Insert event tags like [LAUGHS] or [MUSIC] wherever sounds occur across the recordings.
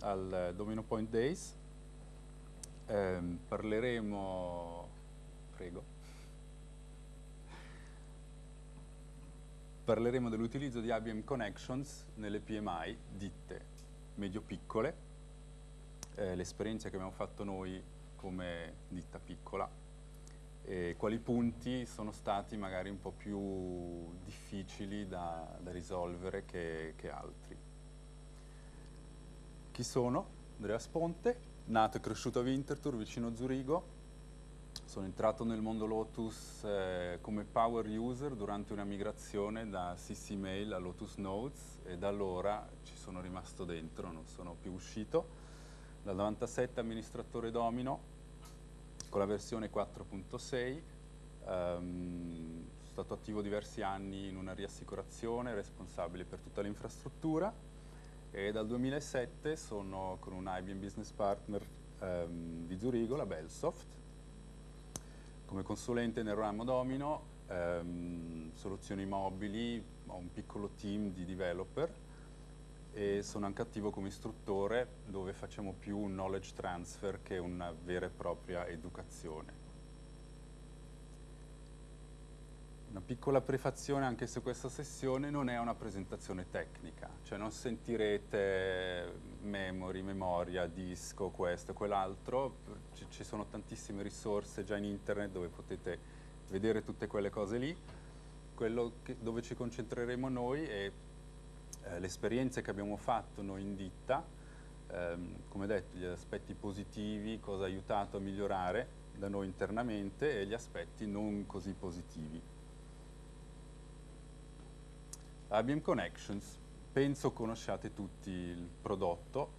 al eh, Domino Point Days. Eh, parleremo, prego, parleremo dell'utilizzo di IBM Connections nelle PMI, ditte medio-piccole, eh, l'esperienza che abbiamo fatto noi come ditta piccola, e quali punti sono stati magari un po' più difficili da, da risolvere che, che altri. Chi sono? Andrea Sponte, nato e cresciuto a Winterthur, vicino Zurigo. Sono entrato nel mondo Lotus eh, come power user durante una migrazione da CC Mail a Lotus Notes e da allora ci sono rimasto dentro, non sono più uscito. Dal 97 amministratore domino con la versione 4.6 ehm, sono stato attivo diversi anni in una riassicurazione responsabile per tutta l'infrastruttura e dal 2007 sono con un IBM Business Partner ehm, di Zurigo, la Bellsoft, come consulente nel ramo domino, ehm, soluzioni mobili, ho un piccolo team di developer e sono anche attivo come istruttore dove facciamo più un knowledge transfer che una vera e propria educazione. una piccola prefazione anche su questa sessione non è una presentazione tecnica, cioè non sentirete memory, memoria, disco, questo, quell'altro, ci sono tantissime risorse già in internet dove potete vedere tutte quelle cose lì, quello che, dove ci concentreremo noi è eh, le esperienze che abbiamo fatto noi in ditta, ehm, come detto gli aspetti positivi, cosa ha aiutato a migliorare da noi internamente e gli aspetti non così positivi. ABM Connections, penso conosciate tutti il prodotto,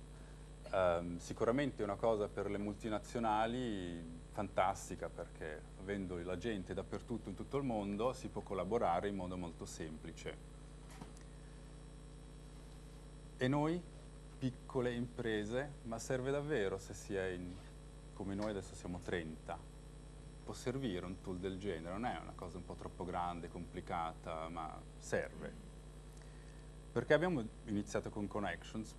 um, sicuramente è una cosa per le multinazionali fantastica perché avendo la gente dappertutto in tutto il mondo si può collaborare in modo molto semplice. E noi? Piccole imprese, ma serve davvero se si è in, come noi adesso siamo 30? Può servire un tool del genere, non è una cosa un po' troppo grande, complicata, ma serve. Perché abbiamo iniziato con Connections,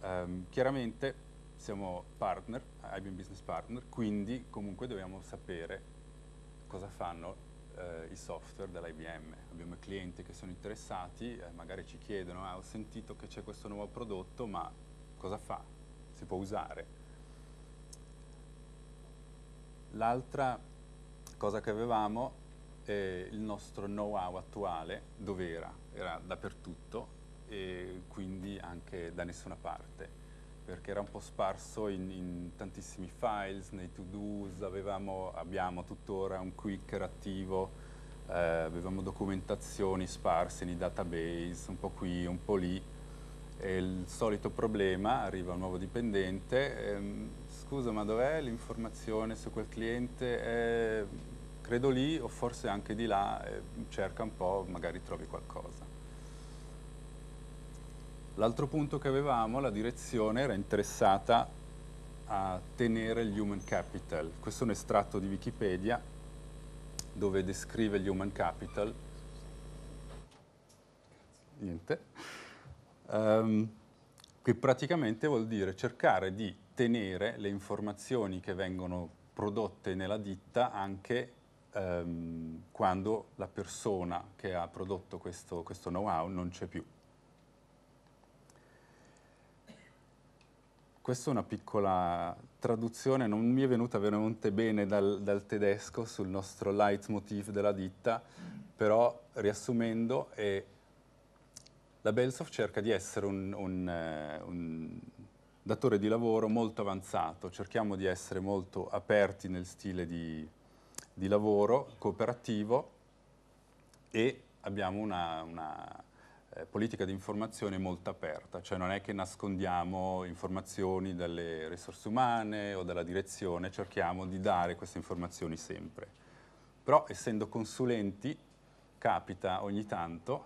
um, ehm, chiaramente siamo partner, IBM Business Partner, quindi comunque dobbiamo sapere cosa fanno eh, i software dell'IBM. Abbiamo clienti che sono interessati, eh, magari ci chiedono, ah, ho sentito che c'è questo nuovo prodotto, ma cosa fa? Si può usare? L'altra cosa che avevamo è il nostro know-how attuale, dove era? era dappertutto e quindi anche da nessuna parte perché era un po' sparso in, in tantissimi files, nei to-dos, abbiamo tuttora un quicker attivo, eh, avevamo documentazioni sparse nei database, un po' qui, un po' lì, e il solito problema, arriva un nuovo dipendente, ehm, scusa ma dov'è l'informazione su quel cliente? Eh, credo lì o forse anche di là, eh, cerca un po', magari trovi qualcosa. L'altro punto che avevamo, la direzione era interessata a tenere il human capital. Questo è un estratto di Wikipedia dove descrive il human capital. Niente. Um, ehm, che praticamente vuol dire cercare di tenere le informazioni che vengono prodotte nella ditta anche ehm, quando la persona che ha prodotto questo, questo know-how non c'è più. Questa è una piccola traduzione, non mi è venuta veramente bene dal, dal tedesco sul nostro leitmotiv della ditta, però riassumendo è la Belsoft cerca di essere un, un, eh, un, datore di lavoro molto avanzato, cerchiamo di essere molto aperti nel stile di, di lavoro cooperativo e abbiamo una, una eh, politica di informazione molto aperta, cioè non è che nascondiamo informazioni dalle risorse umane o dalla direzione, cerchiamo di dare queste informazioni sempre. Però essendo consulenti capita ogni tanto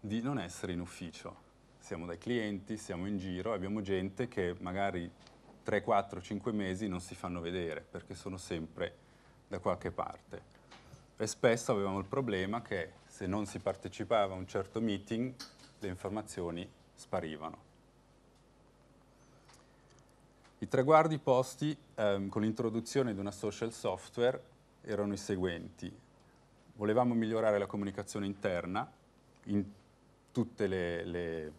di non essere in ufficio, siamo dai clienti, siamo in giro, abbiamo gente che magari 3, 4, 5 mesi non si fanno vedere perché sono sempre da qualche parte e spesso avevamo il problema che se non si partecipava a un certo meeting le informazioni sparivano. I traguardi posti ehm, con l'introduzione di una social software erano i seguenti. Volevamo migliorare la comunicazione interna in tutte le, le,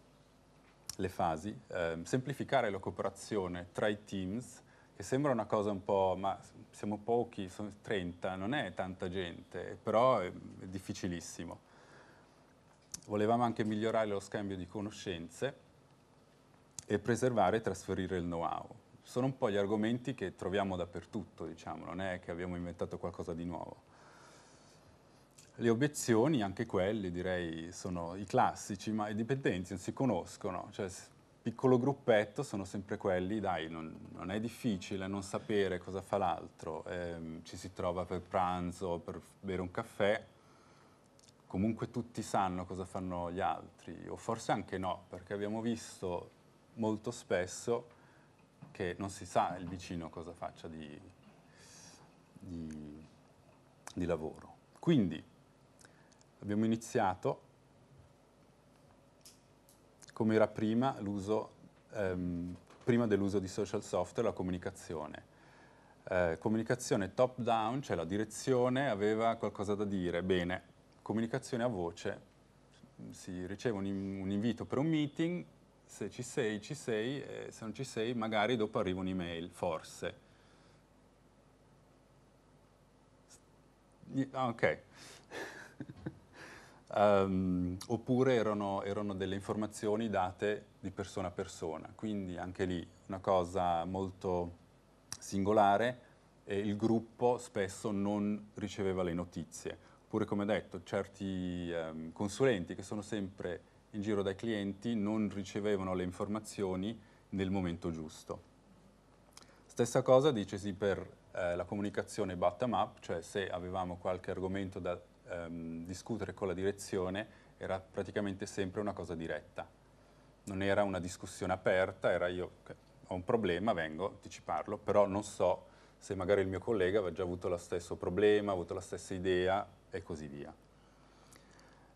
le fasi, ehm, semplificare la cooperazione tra i teams che sembra una cosa un po', ma siamo pochi, sono 30, non è tanta gente, però è, è difficilissimo. Volevamo anche migliorare lo scambio di conoscenze e preservare e trasferire il know-how. Sono un po' gli argomenti che troviamo dappertutto, diciamo, non è che abbiamo inventato qualcosa di nuovo. Le obiezioni, anche quelle, direi, sono i classici, ma i dipendenti non si conoscono. Cioè, piccolo gruppetto sono sempre quelli, dai, non, non è difficile non sapere cosa fa l'altro, eh, ci si trova per pranzo, per bere un caffè, comunque tutti sanno cosa fanno gli altri, o forse anche no, perché abbiamo visto molto spesso che non si sa il vicino cosa faccia di, di, di lavoro. Quindi abbiamo iniziato come era prima ehm, prima dell'uso di social software, la comunicazione. Eh, comunicazione top down, cioè la direzione aveva qualcosa da dire, bene, comunicazione a voce, si riceve un, un invito per un meeting, se ci sei, ci sei, eh, se non ci sei, magari dopo arriva un'email, forse. Ah, ok um, oppure erano, erano, delle informazioni date di persona a persona, quindi anche lì una cosa molto singolare, e il gruppo spesso non riceveva le notizie, oppure come detto certi um, consulenti che sono sempre in giro dai clienti non ricevevano le informazioni nel momento giusto. Stessa cosa dicesi per eh, la comunicazione bottom up, cioè se avevamo qualche argomento da ehm, discutere con la direzione era praticamente sempre una cosa diretta. Non era una discussione aperta, era io ho un problema, vengo, ti ci parlo, però non so se magari il mio collega aveva già avuto lo stesso problema, avuto la stessa idea e così via.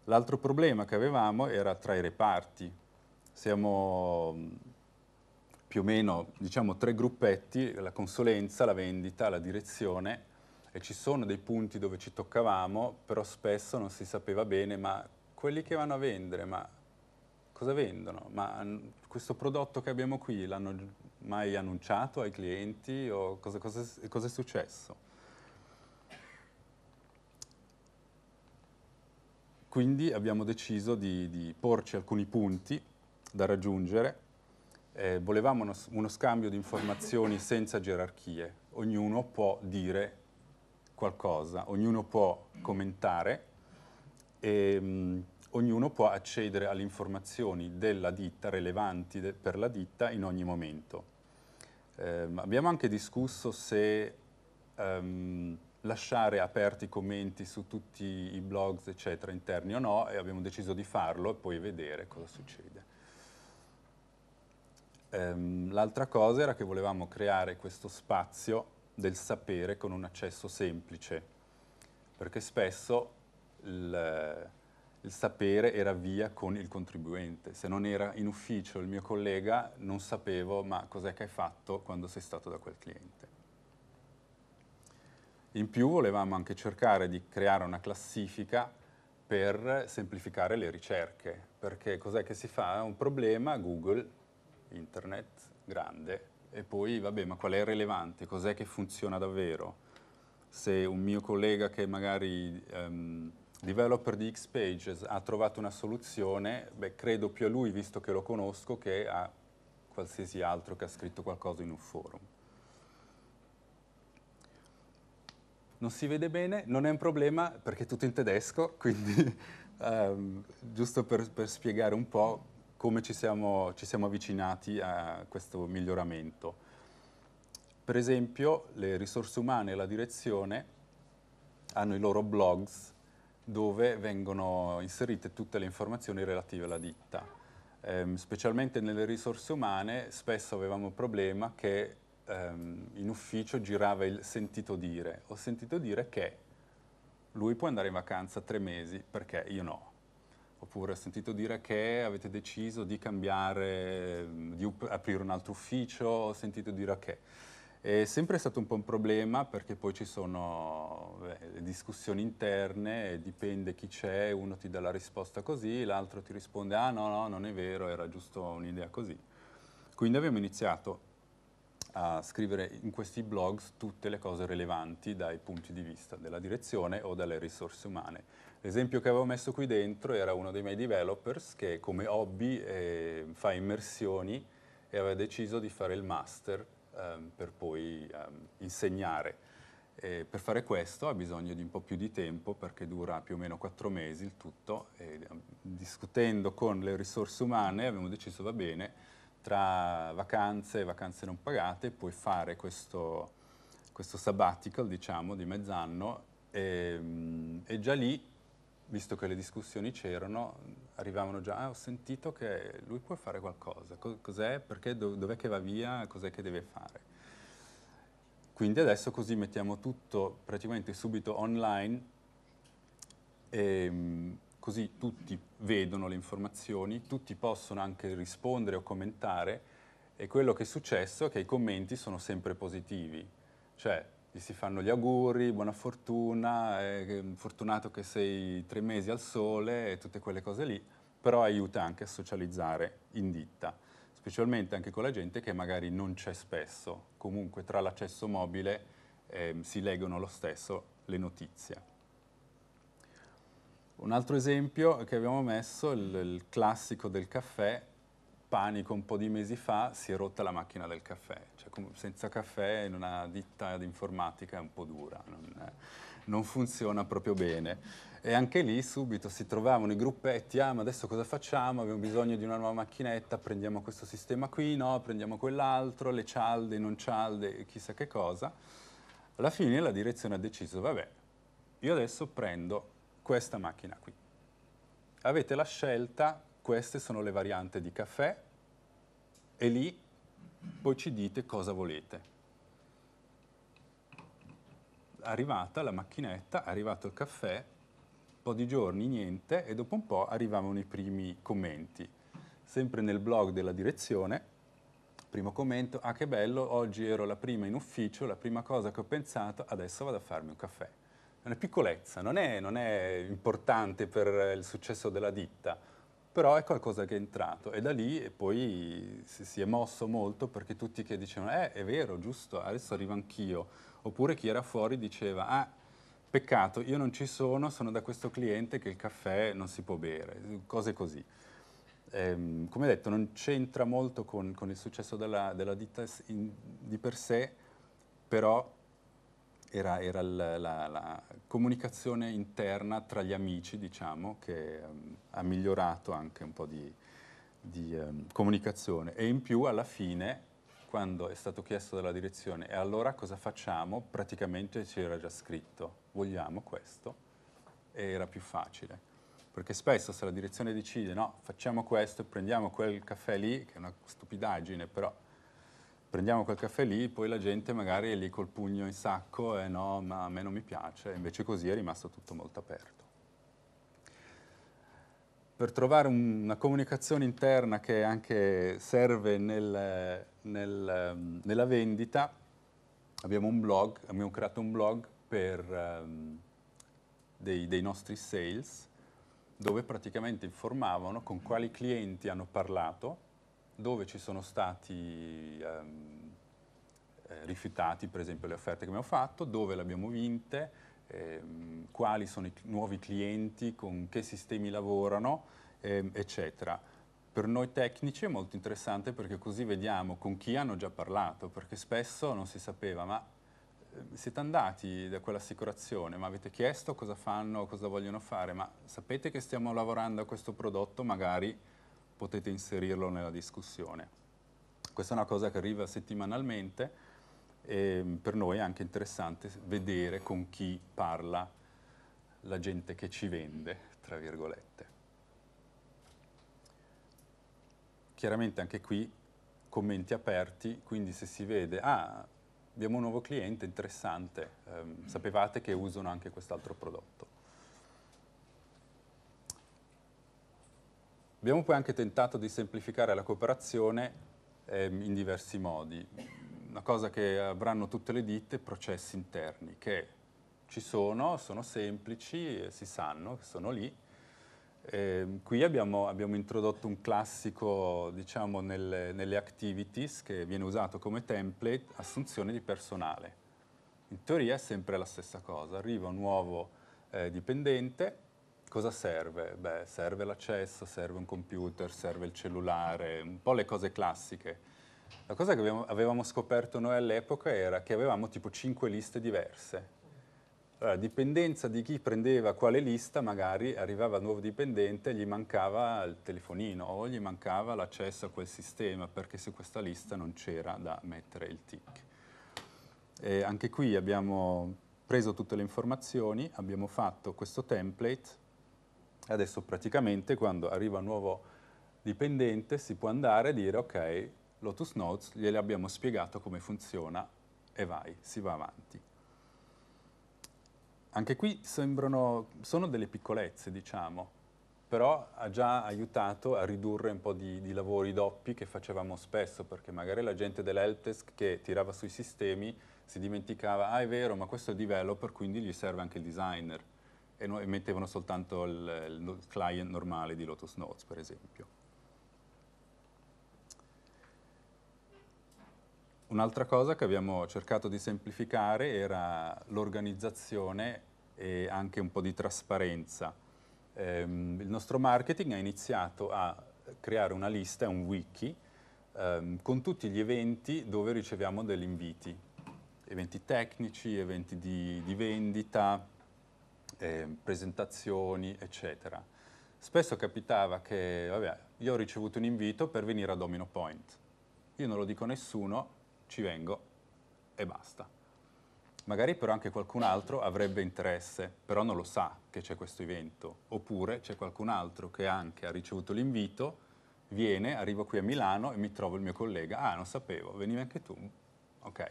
L'altro problema che avevamo era tra i reparti. Siamo più o meno, diciamo, tre gruppetti, la consulenza, la vendita, la direzione e ci sono dei punti dove ci toccavamo, però spesso non si sapeva bene, ma quelli che vanno a vendere, ma cosa vendono? Ma mm, questo prodotto che abbiamo qui l'hanno mai annunciato ai clienti o cosa, cosa, cosa è successo? Quindi abbiamo deciso di, di porci alcuni punti da raggiungere eh, volevamo uno, uno, scambio di informazioni senza gerarchie, ognuno può dire qualcosa, ognuno può commentare e ehm, mh, ognuno può accedere alle informazioni della ditta, rilevanti de per la ditta, in ogni momento. Eh, abbiamo anche discusso se ehm, lasciare aperti i commenti su tutti i blog, eccetera, interni o no, e abbiamo deciso di farlo e poi vedere cosa succede. Ehm, L'altra cosa era che volevamo creare questo spazio del sapere con un accesso semplice, perché spesso il, il sapere era via con il contribuente. Se non era in ufficio il mio collega non sapevo ma cos'è che hai fatto quando sei stato da quel cliente. In più volevamo anche cercare di creare una classifica per semplificare le ricerche, perché cos'è che si fa? Un problema, Google, internet, grande, e poi vabbè, ma qual è rilevante? Cos'è che funziona davvero? Se un mio collega che magari um, developer di Xpages ha trovato una soluzione, beh, credo più a lui, visto che lo conosco, che a qualsiasi altro che ha scritto qualcosa in un forum. Non si vede bene, non è un problema perché è tutto in tedesco, [LAUGHS] quindi um, giusto per, per spiegare un po' come ci siamo, ci siamo avvicinati a questo miglioramento. Per esempio le risorse umane e la direzione hanno i loro blogs dove vengono inserite tutte le informazioni relative alla ditta. Eh, specialmente nelle risorse umane spesso avevamo il problema che ehm, in ufficio girava il sentito dire. Ho sentito dire che lui può andare in vacanza tre mesi perché io no. Oppure ho sentito dire che avete deciso di cambiare, di aprire un altro ufficio, ho sentito dire che. È sempre stato un po' un problema perché poi ci sono beh, discussioni interne, dipende chi c'è, uno ti dà la risposta così, l'altro ti risponde ah no, no, non è vero, era giusto un'idea così. Quindi abbiamo iniziato a scrivere in questi blog tutte le cose rilevanti dai punti di vista della direzione o dalle risorse umane L'esempio che avevo messo qui dentro era uno dei miei developers che come hobby eh, fa immersioni e aveva deciso di fare il master ehm, per poi ehm, insegnare. E per fare questo ha bisogno di un po' più di tempo perché dura più o meno quattro mesi il tutto. E, ehm, discutendo con le risorse umane abbiamo deciso va bene tra vacanze e vacanze non pagate puoi fare questo, questo sabbatical diciamo di mezz'anno e, ehm, e già lì visto che le discussioni c'erano, arrivavano già, ah, ho sentito che lui può fare qualcosa, cos'è, perché, dov'è che va via, cos'è che deve fare. Quindi adesso così mettiamo tutto praticamente subito online e ehm, così tutti vedono le informazioni, tutti possono anche rispondere o commentare e quello che è successo è che i commenti sono sempre positivi, cioè gli si fanno gli auguri, buona fortuna, eh, mm, fortunato che sei tre mesi al sole e tutte quelle cose lì, però aiuta anche a socializzare in ditta, specialmente anche con la gente che magari non c'è spesso, comunque tra l'accesso mobile eh, si leggono lo stesso le notizie. Un altro esempio che abbiamo messo, il, il classico del caffè, panico un po' di mesi fa, si è rotta la macchina del caffè. Cioè, senza caffè in una ditta di informatica è un po' dura, non, non funziona proprio bene. E anche lì subito si trovavano i gruppetti, ah ma adesso cosa facciamo? Abbiamo bisogno di una nuova macchinetta, prendiamo questo sistema qui, no, prendiamo quell'altro, le cialde, non cialde, chissà che cosa. Alla fine la direzione ha deciso, vabbè, io adesso prendo questa macchina qui. Avete la scelta queste sono le varianti di caffè e lì poi ci dite cosa volete. Arrivata la macchinetta, arrivato il caffè, un po' di giorni, niente, e dopo un po' arrivavano i primi commenti. Sempre nel blog della direzione, primo commento, ah che bello, oggi ero la prima in ufficio, la prima cosa che ho pensato, adesso vado a farmi un caffè. È una piccolezza, non è, non è importante per il successo della ditta, però è qualcosa che è entrato e da lì poi si, si è mosso molto perché tutti che dicevano eh è vero, giusto, adesso arrivo anch'io, oppure chi era fuori diceva ah peccato, io non ci sono, sono da questo cliente che il caffè non si può bere, cose così. Ehm, come detto, non c'entra molto con, con, il successo della, della ditta in, di per sé, però era, era la, la, la, comunicazione interna tra gli amici, diciamo, che um, ha migliorato anche un po' di, di um, comunicazione. E in più, alla fine, quando è stato chiesto dalla direzione, e allora cosa facciamo? Praticamente c'era già scritto, vogliamo questo, e era più facile. Perché spesso se la direzione decide, no, facciamo questo, e prendiamo quel caffè lì, che è una stupidaggine, però prendiamo quel caffè lì, poi la gente magari è lì col pugno in sacco e no, ma a me non mi piace, invece così è rimasto tutto molto aperto. Per trovare un, una comunicazione interna che anche serve nel, nel, ehm, nella vendita, abbiamo, un blog, abbiamo creato un blog per um, dei, dei nostri sales, dove praticamente informavano con quali clienti hanno parlato, dove ci sono stati ehm, eh, rifiutati per esempio le offerte che abbiamo fatto, dove le abbiamo vinte, ehm, quali sono i nuovi clienti, con che sistemi lavorano, ehm, eccetera. Per noi tecnici è molto interessante perché così vediamo con chi hanno già parlato, perché spesso non si sapeva, ma ehm, siete andati da quell'assicurazione, ma avete chiesto cosa fanno, cosa vogliono fare, ma sapete che stiamo lavorando a questo prodotto magari potete inserirlo nella discussione. Questa è una cosa che arriva settimanalmente e per noi è anche interessante vedere con chi parla la gente che ci vende, tra virgolette. Chiaramente anche qui commenti aperti, quindi se si vede, ah, abbiamo un nuovo cliente, interessante, eh, sapevate che usano anche quest'altro prodotto. Abbiamo poi anche tentato di semplificare la cooperazione eh, in diversi modi. Una cosa che avranno tutte le ditte, processi interni, che ci sono, sono semplici, si sanno che sono lì. Eh, qui abbiamo, abbiamo, introdotto un classico, diciamo, nel, nelle activities che viene usato come template, assunzione di personale. In teoria è sempre la stessa cosa, arriva un nuovo eh, dipendente, cosa serve? Beh, serve l'accesso, serve un computer, serve il cellulare, un po' le cose classiche. La cosa che avevamo scoperto noi all'epoca era che avevamo tipo cinque liste diverse. Allora, dipendenza di chi prendeva quale lista, magari arrivava un nuovo dipendente e gli mancava il telefonino o gli mancava l'accesso a quel sistema perché su questa lista non c'era da mettere il tick. E anche qui abbiamo preso tutte le informazioni, abbiamo fatto questo template e adesso praticamente quando arriva un nuovo dipendente si può andare e dire ok, Lotus Notes abbiamo spiegato come funziona e vai, si va avanti. Anche qui sembrano, sono delle piccolezze, diciamo, però ha già aiutato a ridurre un po' di, di lavori doppi che facevamo spesso, perché magari la gente dell'helpdesk che tirava sui sistemi si dimenticava, ah è vero, ma questo è developer, quindi gli serve anche il designer e, mettevano soltanto il, il client normale di Lotus Notes, per esempio. Un'altra cosa che abbiamo cercato di semplificare era l'organizzazione e anche un po' di trasparenza. Ehm, il nostro marketing ha iniziato a creare una lista, un wiki, ehm, con tutti gli eventi dove riceviamo degli inviti. Eventi tecnici, eventi di, di vendita, eh, presentazioni, eccetera. Spesso capitava che, vabbè, io ho ricevuto un invito per venire a Domino Point. Io non lo dico a nessuno, ci vengo e basta. Magari però anche qualcun altro avrebbe interesse, però non lo sa che c'è questo evento. Oppure c'è qualcun altro che anche ha ricevuto l'invito, viene, arrivo qui a Milano e mi trovo il mio collega. Ah, non sapevo, venivi anche tu. Ok.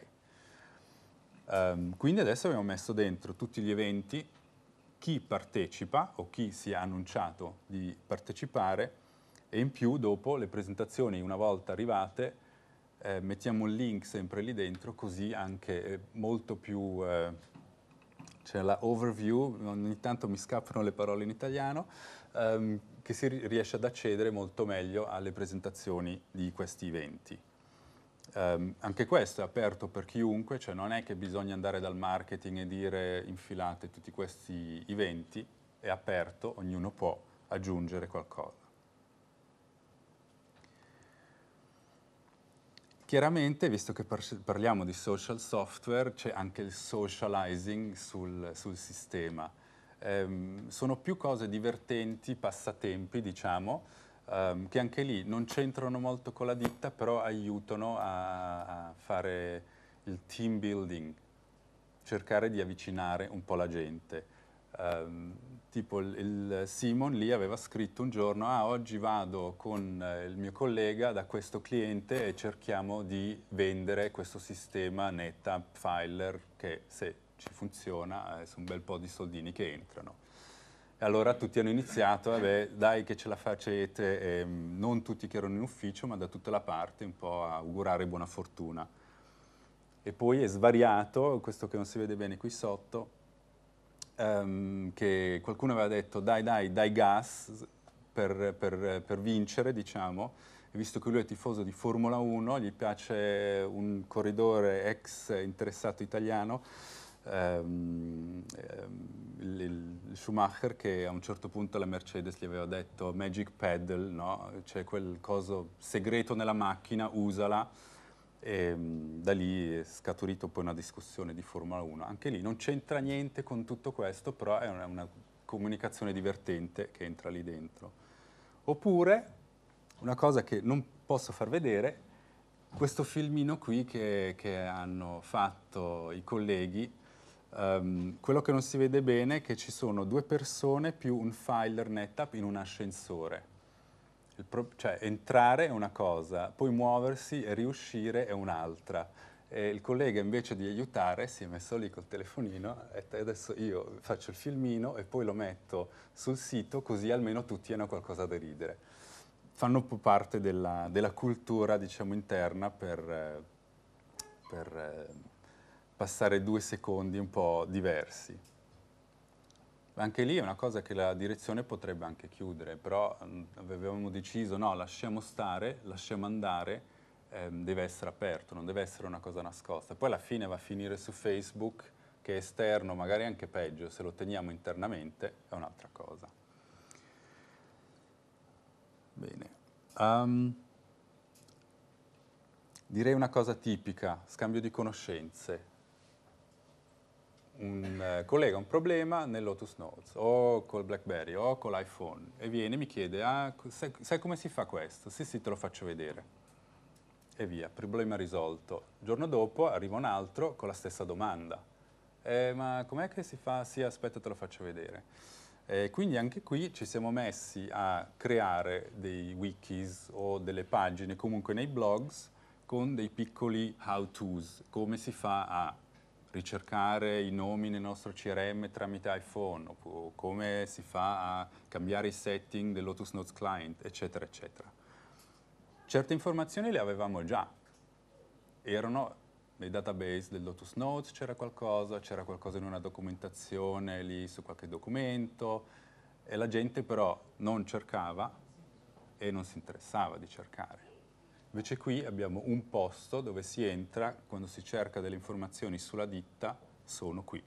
Um, quindi adesso abbiamo messo dentro tutti gli eventi chi partecipa o chi si è annunciato di partecipare e in più dopo le presentazioni una volta arrivate eh, mettiamo un link sempre lì dentro così anche eh, molto più eh, c'è la overview, ogni tanto mi scappano le parole in italiano, ehm, che si riesce ad accedere molto meglio alle presentazioni di questi eventi. Um, anche questo è aperto per chiunque, cioè non è che bisogna andare dal marketing e dire infilate tutti questi eventi, è aperto, ognuno può aggiungere qualcosa. Chiaramente, visto che parliamo di social software, c'è anche il socializing sul, sul sistema. Um, sono più cose divertenti, passatempi, diciamo, um, che anche lì non c'entrano molto con la ditta, però aiutano a, a fare il team building, cercare di avvicinare un po' la gente. Um, tipo il, il, Simon lì aveva scritto un giorno, ah oggi vado con eh, il mio collega da questo cliente e cerchiamo di vendere questo sistema NetApp Filer che se ci funziona eh, sono un bel po' di soldini che entrano. E allora tutti hanno iniziato, vabbè, eh dai che ce la facete, e, mm, non tutti che erano in ufficio, ma da tutta la parte un po' a augurare buona fortuna. E poi è svariato, questo che non si vede bene qui sotto, um, che qualcuno aveva detto dai dai, dai gas per, per, per vincere, diciamo, e visto che lui è tifoso di Formula 1, gli piace un corridore ex interessato italiano, ehm, ehm, Schumacher che a un certo punto la Mercedes gli aveva detto magic pedal, no? c'è cioè quel coso segreto nella macchina, usala. E mm, da lì è scaturito poi una discussione di Formula 1. Anche lì non c'entra niente con tutto questo, però è una, una comunicazione divertente che entra lì dentro. Oppure, una cosa che non posso far vedere, questo filmino qui che, che hanno fatto i colleghi Um, quello che non si vede bene è che ci sono due persone più un filer NetApp in un ascensore. cioè entrare è una cosa, poi muoversi e riuscire è un'altra. E il collega invece di aiutare si è messo lì col telefonino e adesso io faccio il filmino e poi lo metto sul sito così almeno tutti hanno qualcosa da ridere. Fanno parte della, della cultura diciamo interna per, per passare due secondi un po' diversi. Anche lì è una cosa che la direzione potrebbe anche chiudere, però mm, avevamo deciso no, lasciamo stare, lasciamo andare, ehm, deve essere aperto, non deve essere una cosa nascosta. Poi alla fine va a finire su Facebook, che è esterno, magari anche peggio, se lo teniamo internamente è un'altra cosa. Bene. Um, direi una cosa tipica, scambio di conoscenze un, eh, collega un problema nel Lotus Notes o col Blackberry o con l'iPhone e viene e mi chiede, ah, sai, sai come si fa questo? Sì, sì, te lo faccio vedere. E via, problema risolto. Il giorno dopo arriva un altro con la stessa domanda. Eh, ma com'è che si fa? Sì, aspetta, te lo faccio vedere. Eh, quindi anche qui ci siamo messi a creare dei wikis o delle pagine, comunque nei blogs, con dei piccoli how-tos, come si fa a ricercare i nomi nel nostro CRM tramite iPhone, o come si fa a cambiare i setting del Lotus Notes client, eccetera, eccetera. Certe informazioni le avevamo già, erano nei database del Lotus Notes, c'era qualcosa, c'era qualcosa in una documentazione lì su qualche documento, e la gente però non cercava e non si interessava di cercare. Invece qui abbiamo un posto dove si entra, quando si cerca delle informazioni sulla ditta, sono qui.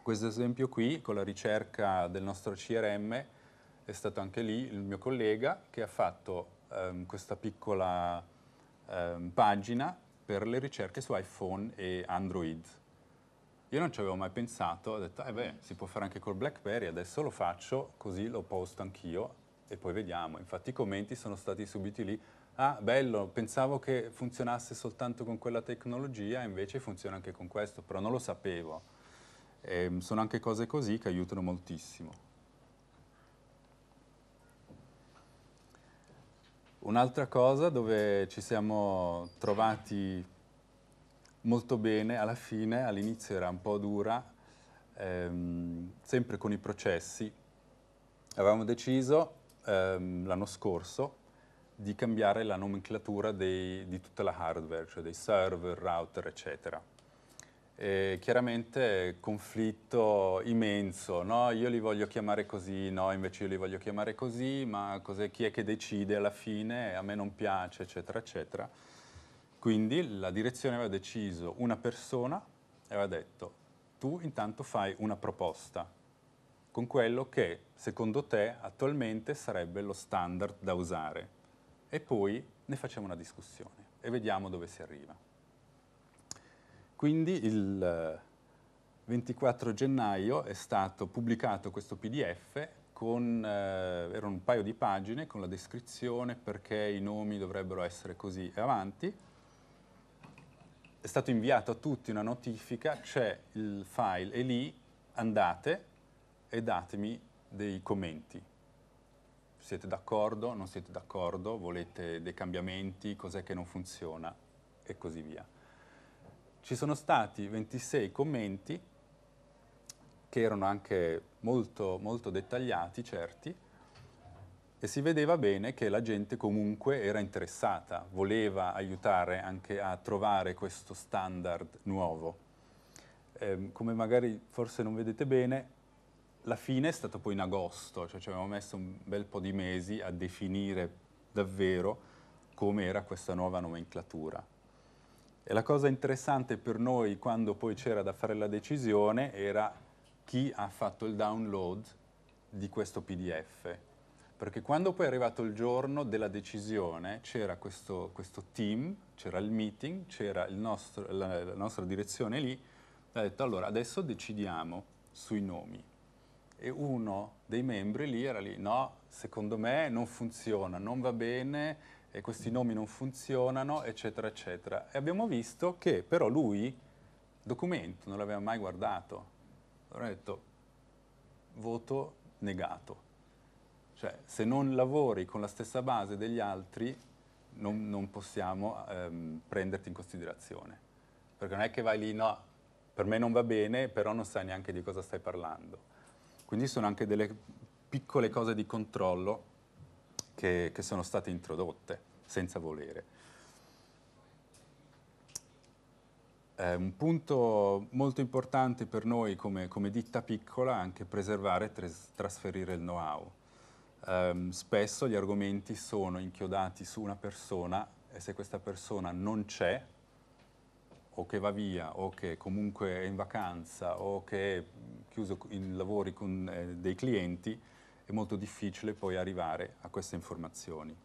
Questo esempio qui, con la ricerca del nostro CRM, è stato anche lì il mio collega che ha fatto ehm, questa piccola ehm, pagina per le ricerche su iPhone e Android. Io non ci avevo mai pensato, ho detto, eh beh, si può fare anche col BlackBerry, adesso lo faccio, così lo posto anch'io e poi vediamo. Infatti i commenti sono stati subiti lì, ah bello, pensavo che funzionasse soltanto con quella tecnologia, invece funziona anche con questo, però non lo sapevo. E ehm, sono anche cose così che aiutano moltissimo. Un'altra cosa dove ci siamo trovati molto bene alla fine, all'inizio era un po' dura, ehm, sempre con i processi. Avevamo deciso ehm, l'anno scorso di cambiare la nomenclatura dei, di tutta la hardware, cioè dei server, router, eccetera. E chiaramente conflitto immenso, no? io li voglio chiamare così, no, invece io li voglio chiamare così, ma chi è che decide alla fine, a me non piace, eccetera, eccetera. Quindi la direzione aveva deciso una persona e aveva detto tu intanto fai una proposta con quello che secondo te attualmente sarebbe lo standard da usare e poi ne facciamo una discussione e vediamo dove si arriva. Quindi il 24 eh, gennaio è stato pubblicato questo PDF con, eh, erano un paio di pagine con la descrizione perché i nomi dovrebbero essere così e avanti. È stato inviato a tutti una notifica, c'è il file, e lì, andate, e datemi dei commenti. Siete d'accordo, non siete d'accordo, volete dei cambiamenti, cos'è che non funziona e così via. Ci sono stati 26 commenti che erano anche molto, molto dettagliati, certi, e si vedeva bene che la gente comunque era interessata, voleva aiutare anche a trovare questo standard nuovo. Eh, come magari forse non vedete bene, la fine è stata poi in agosto, cioè ci avevamo messo un bel po' di mesi a definire davvero come era questa nuova nomenclatura. E la cosa interessante per noi quando poi c'era da fare la decisione era chi ha fatto il download di questo PDF. Perché quando poi è arrivato il giorno della decisione c'era questo, questo, team, c'era il meeting, c'era la, la nostra direzione lì, ha detto allora adesso decidiamo sui nomi e uno dei membri lì era lì, no, secondo me non funziona, non va bene, questi nomi non funzionano, eccetera, eccetera. E abbiamo visto che però lui, documento, non l'aveva mai guardato. Allora ho detto, voto negato. Cioè, se non lavori con la stessa base degli altri, non, non possiamo ehm, prenderti in considerazione. Perché non è che vai lì, no, per me non va bene, però non sai neanche di cosa stai parlando. Quindi sono anche delle piccole cose di controllo che, che sono state introdotte senza volere. Eh, un punto molto importante per noi come, come ditta piccola è anche preservare e tras trasferire il know-how. Eh, spesso gli argomenti sono inchiodati su una persona e se questa persona non c'è, o che va via o che comunque è in vacanza o che è chiuso in lavori con eh, dei clienti, è molto difficile poi arrivare a queste informazioni.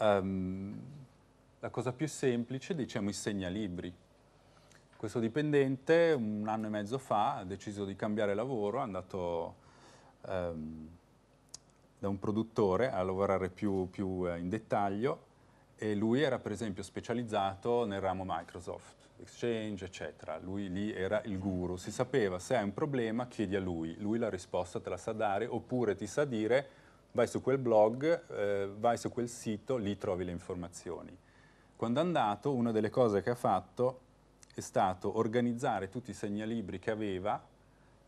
Um, la cosa più semplice, diciamo, i segnalibri. Questo dipendente un anno e mezzo fa ha deciso di cambiare lavoro, è andato um, da un produttore a lavorare più, più eh, in dettaglio e lui era per esempio specializzato nel ramo Microsoft, Exchange, eccetera. Lui lì era il guru, si sapeva se hai un problema chiedi a lui, lui la risposta te la sa dare oppure ti sa dire vai su quel blog, eh, vai su quel sito, lì trovi le informazioni. Quando è andato, una delle cose che ha fatto è stato organizzare tutti i segnalibri che aveva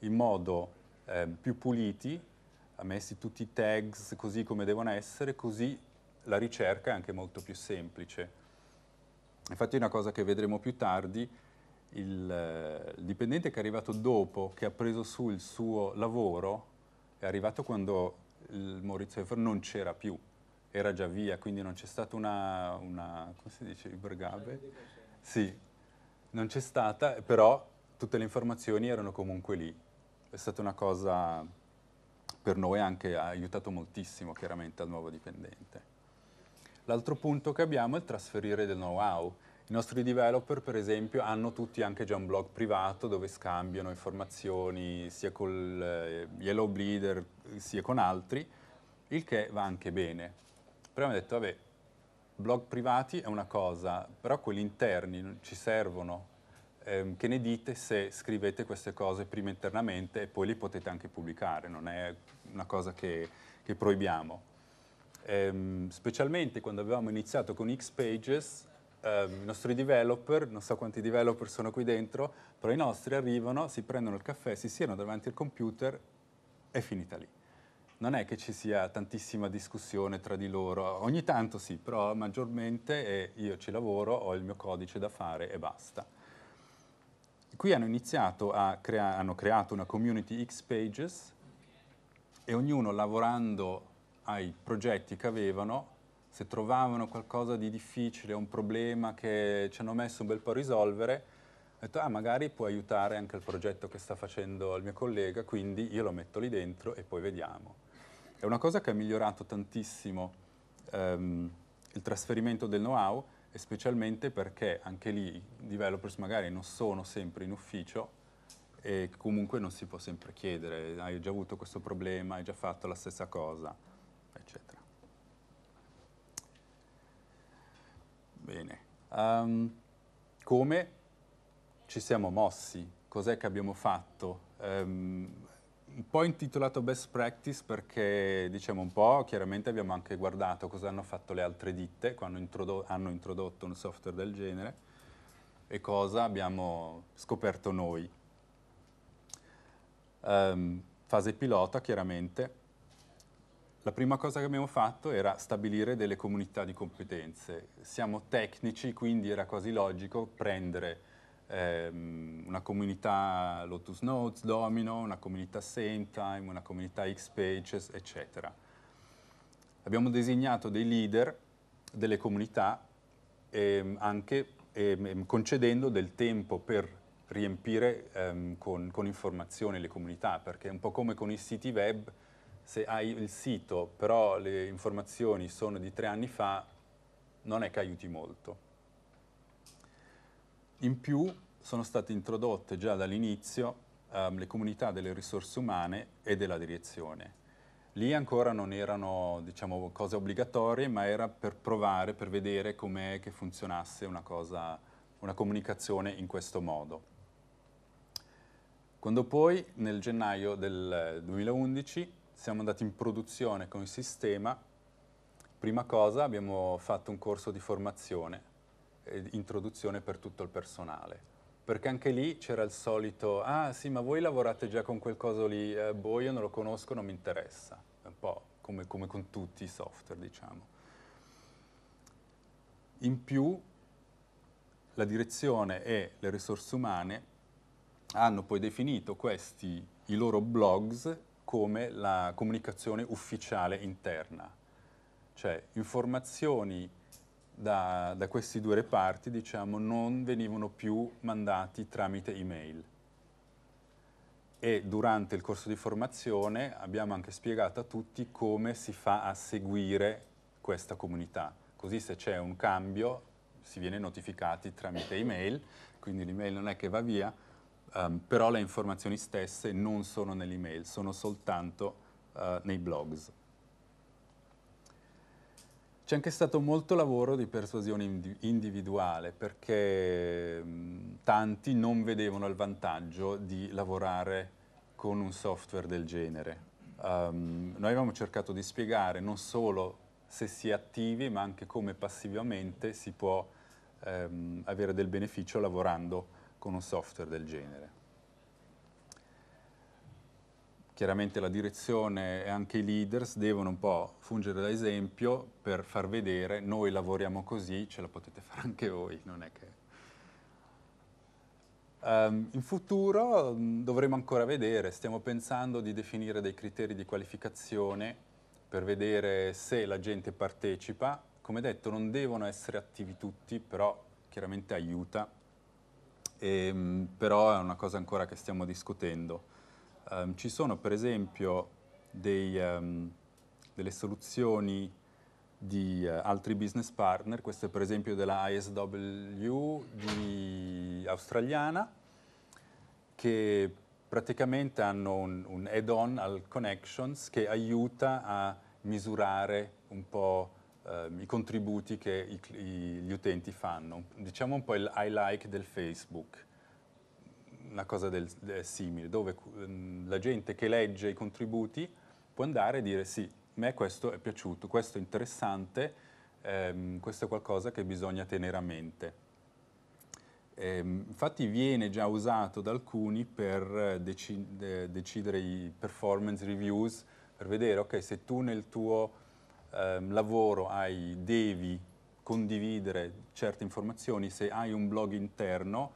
in modo eh, più puliti, ha messo tutti i tags così come devono essere, così la ricerca è anche molto più semplice. Infatti è una cosa che vedremo più tardi, il, eh, il, dipendente che è arrivato dopo, che ha preso su il suo lavoro, è arrivato quando il Maurizio Eiffel non c'era più, era già via, quindi non c'è stata una, una, come si dice, ibergabe? Sì, non c'è stata, però tutte le informazioni erano comunque lì. È stata una cosa per noi anche, ha aiutato moltissimo chiaramente al nuovo dipendente. L'altro punto che abbiamo è il trasferire del know-how. I nostri developer, per esempio, hanno tutti anche già un blog privato dove scambiano informazioni sia con eh, Yellow Bleeder sia con altri, il che va anche bene. Però abbiamo detto, vabbè, blog privati è una cosa, però quelli interni ci servono. Eh, che ne dite se scrivete queste cose prima internamente e poi li potete anche pubblicare? Non è una cosa che, che proibiamo ehm, specialmente quando avevamo iniziato con Xpages, ehm, i nostri developer, non so quanti developer sono qui dentro, però i nostri arrivano, si prendono il caffè, si siedono davanti al computer, è finita lì. Non è che ci sia tantissima discussione tra di loro, ogni tanto sì, però maggiormente io ci lavoro, ho il mio codice da fare e basta. Qui hanno iniziato a crea hanno creato una community Xpages e ognuno lavorando ai progetti che avevano, se trovavano qualcosa di difficile, un problema che ci hanno messo un bel po' a risolvere, ho detto, ah, magari può aiutare anche il progetto che sta facendo il mio collega, quindi io lo metto lì dentro e poi vediamo. È una cosa che ha migliorato tantissimo ehm, il trasferimento del know-how, specialmente perché anche lì i developers magari non sono sempre in ufficio, e comunque non si può sempre chiedere, hai già avuto questo problema, hai già fatto la stessa cosa eccetera. Bene, um, come ci siamo mossi? Cos'è che abbiamo fatto? Um, un po' intitolato Best Practice perché, diciamo un po', chiaramente abbiamo anche guardato cosa hanno fatto le altre ditte quando introdo hanno introdotto un software del genere e cosa abbiamo scoperto noi. Um, fase pilota, chiaramente, la prima cosa che abbiamo fatto era stabilire delle comunità di competenze. Siamo tecnici, quindi era quasi logico prendere ehm, una comunità Lotus Notes, Domino, una comunità SameTime, una comunità Xpages, eccetera. Abbiamo designato dei leader delle comunità ehm, anche ehm, ehm concedendo del tempo per riempire ehm, con, con informazioni le comunità, perché è un po' come con i siti web, se hai il sito, però le informazioni sono di tre anni fa, non è che aiuti molto. In più sono state introdotte già dall'inizio ehm, le comunità delle risorse umane e della direzione. Lì ancora non erano diciamo, cose obbligatorie, ma era per provare, per vedere com'è che funzionasse una, cosa, una comunicazione in questo modo. Quando poi nel gennaio del 2011 siamo andati in produzione con il sistema, prima cosa abbiamo fatto un corso di formazione, eh, introduzione per tutto il personale perché anche lì c'era il solito ah sì ma voi lavorate già con quel coso lì, eh, boh io non lo conosco, non mi interessa, un po' come, come con tutti i software diciamo. In più la direzione e le risorse umane hanno poi definito questi, i loro blogs come la comunicazione ufficiale interna, cioè informazioni da, da questi due reparti diciamo, non venivano più mandati tramite email e durante il corso di formazione abbiamo anche spiegato a tutti come si fa a seguire questa comunità. Così se c'è un cambio si viene notificati tramite email, quindi l'email non è che va via, um, però le informazioni stesse non sono nell'email, sono soltanto uh, nei blogs. C'è anche stato molto lavoro di persuasione individuale perché mm, tanti non vedevano il vantaggio di lavorare con un software del genere. Um, noi abbiamo cercato di spiegare non solo se si è attivi ma anche come passivamente si può ehm, avere del beneficio lavorando con un software del genere. Chiaramente la direzione e anche i leaders devono un po' fungere da esempio per far vedere noi lavoriamo così, ce la potete fare anche voi, non è che... Um, in futuro mm, dovremo ancora vedere, stiamo pensando di definire dei criteri di qualificazione per vedere se la gente partecipa. Come detto non devono essere attivi tutti, però chiaramente aiuta e, ehm, però è una cosa ancora che stiamo discutendo. Um, ci sono per esempio dei, um, delle soluzioni di uh, altri business partner, questo è per esempio della ISW australiana, che praticamente hanno un, un add-on al Connections che aiuta a misurare un po' ehm, i contributi che i, i, gli utenti fanno. Diciamo un po' il I like del Facebook, una cosa del, del eh, simile, dove ehm, la gente che legge i contributi può andare e dire sì, a me questo è piaciuto, questo è interessante, ehm, questo è qualcosa che bisogna tenere a mente. Eh, infatti viene già usato da alcuni per eh, deci- de- decidere i performance reviews, per vedere, ok, se tu nel tuo ehm, lavoro hai, devi condividere certe informazioni, se hai un blog interno,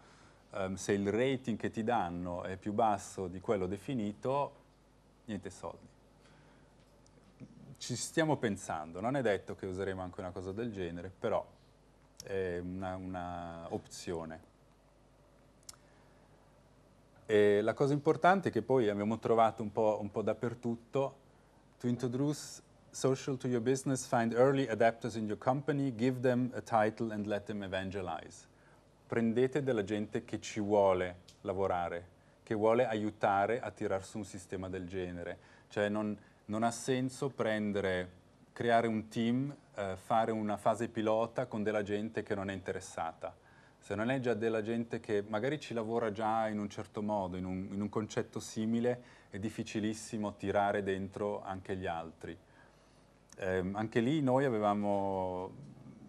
ehm, se il rating che ti danno è più basso di quello definito, niente soldi. Ci stiamo pensando, non è detto che useremo anche una cosa del genere, però è un'opzione. una la cosa importante che poi abbiamo trovato un po', un po dappertutto, to introduce social to your business, find early adapters in your company, give them a title and let them evangelize. Prendete della gente che ci vuole lavorare, che vuole aiutare a tirar su un sistema del genere. Cioè non, non ha senso prendere, creare un team, eh, fare una fase pilota con della gente che non è interessata. Se non è già della gente che magari ci lavora già in un certo modo, in un, in un concetto simile, è difficilissimo tirare dentro anche gli altri. Eh, anche lì noi avevamo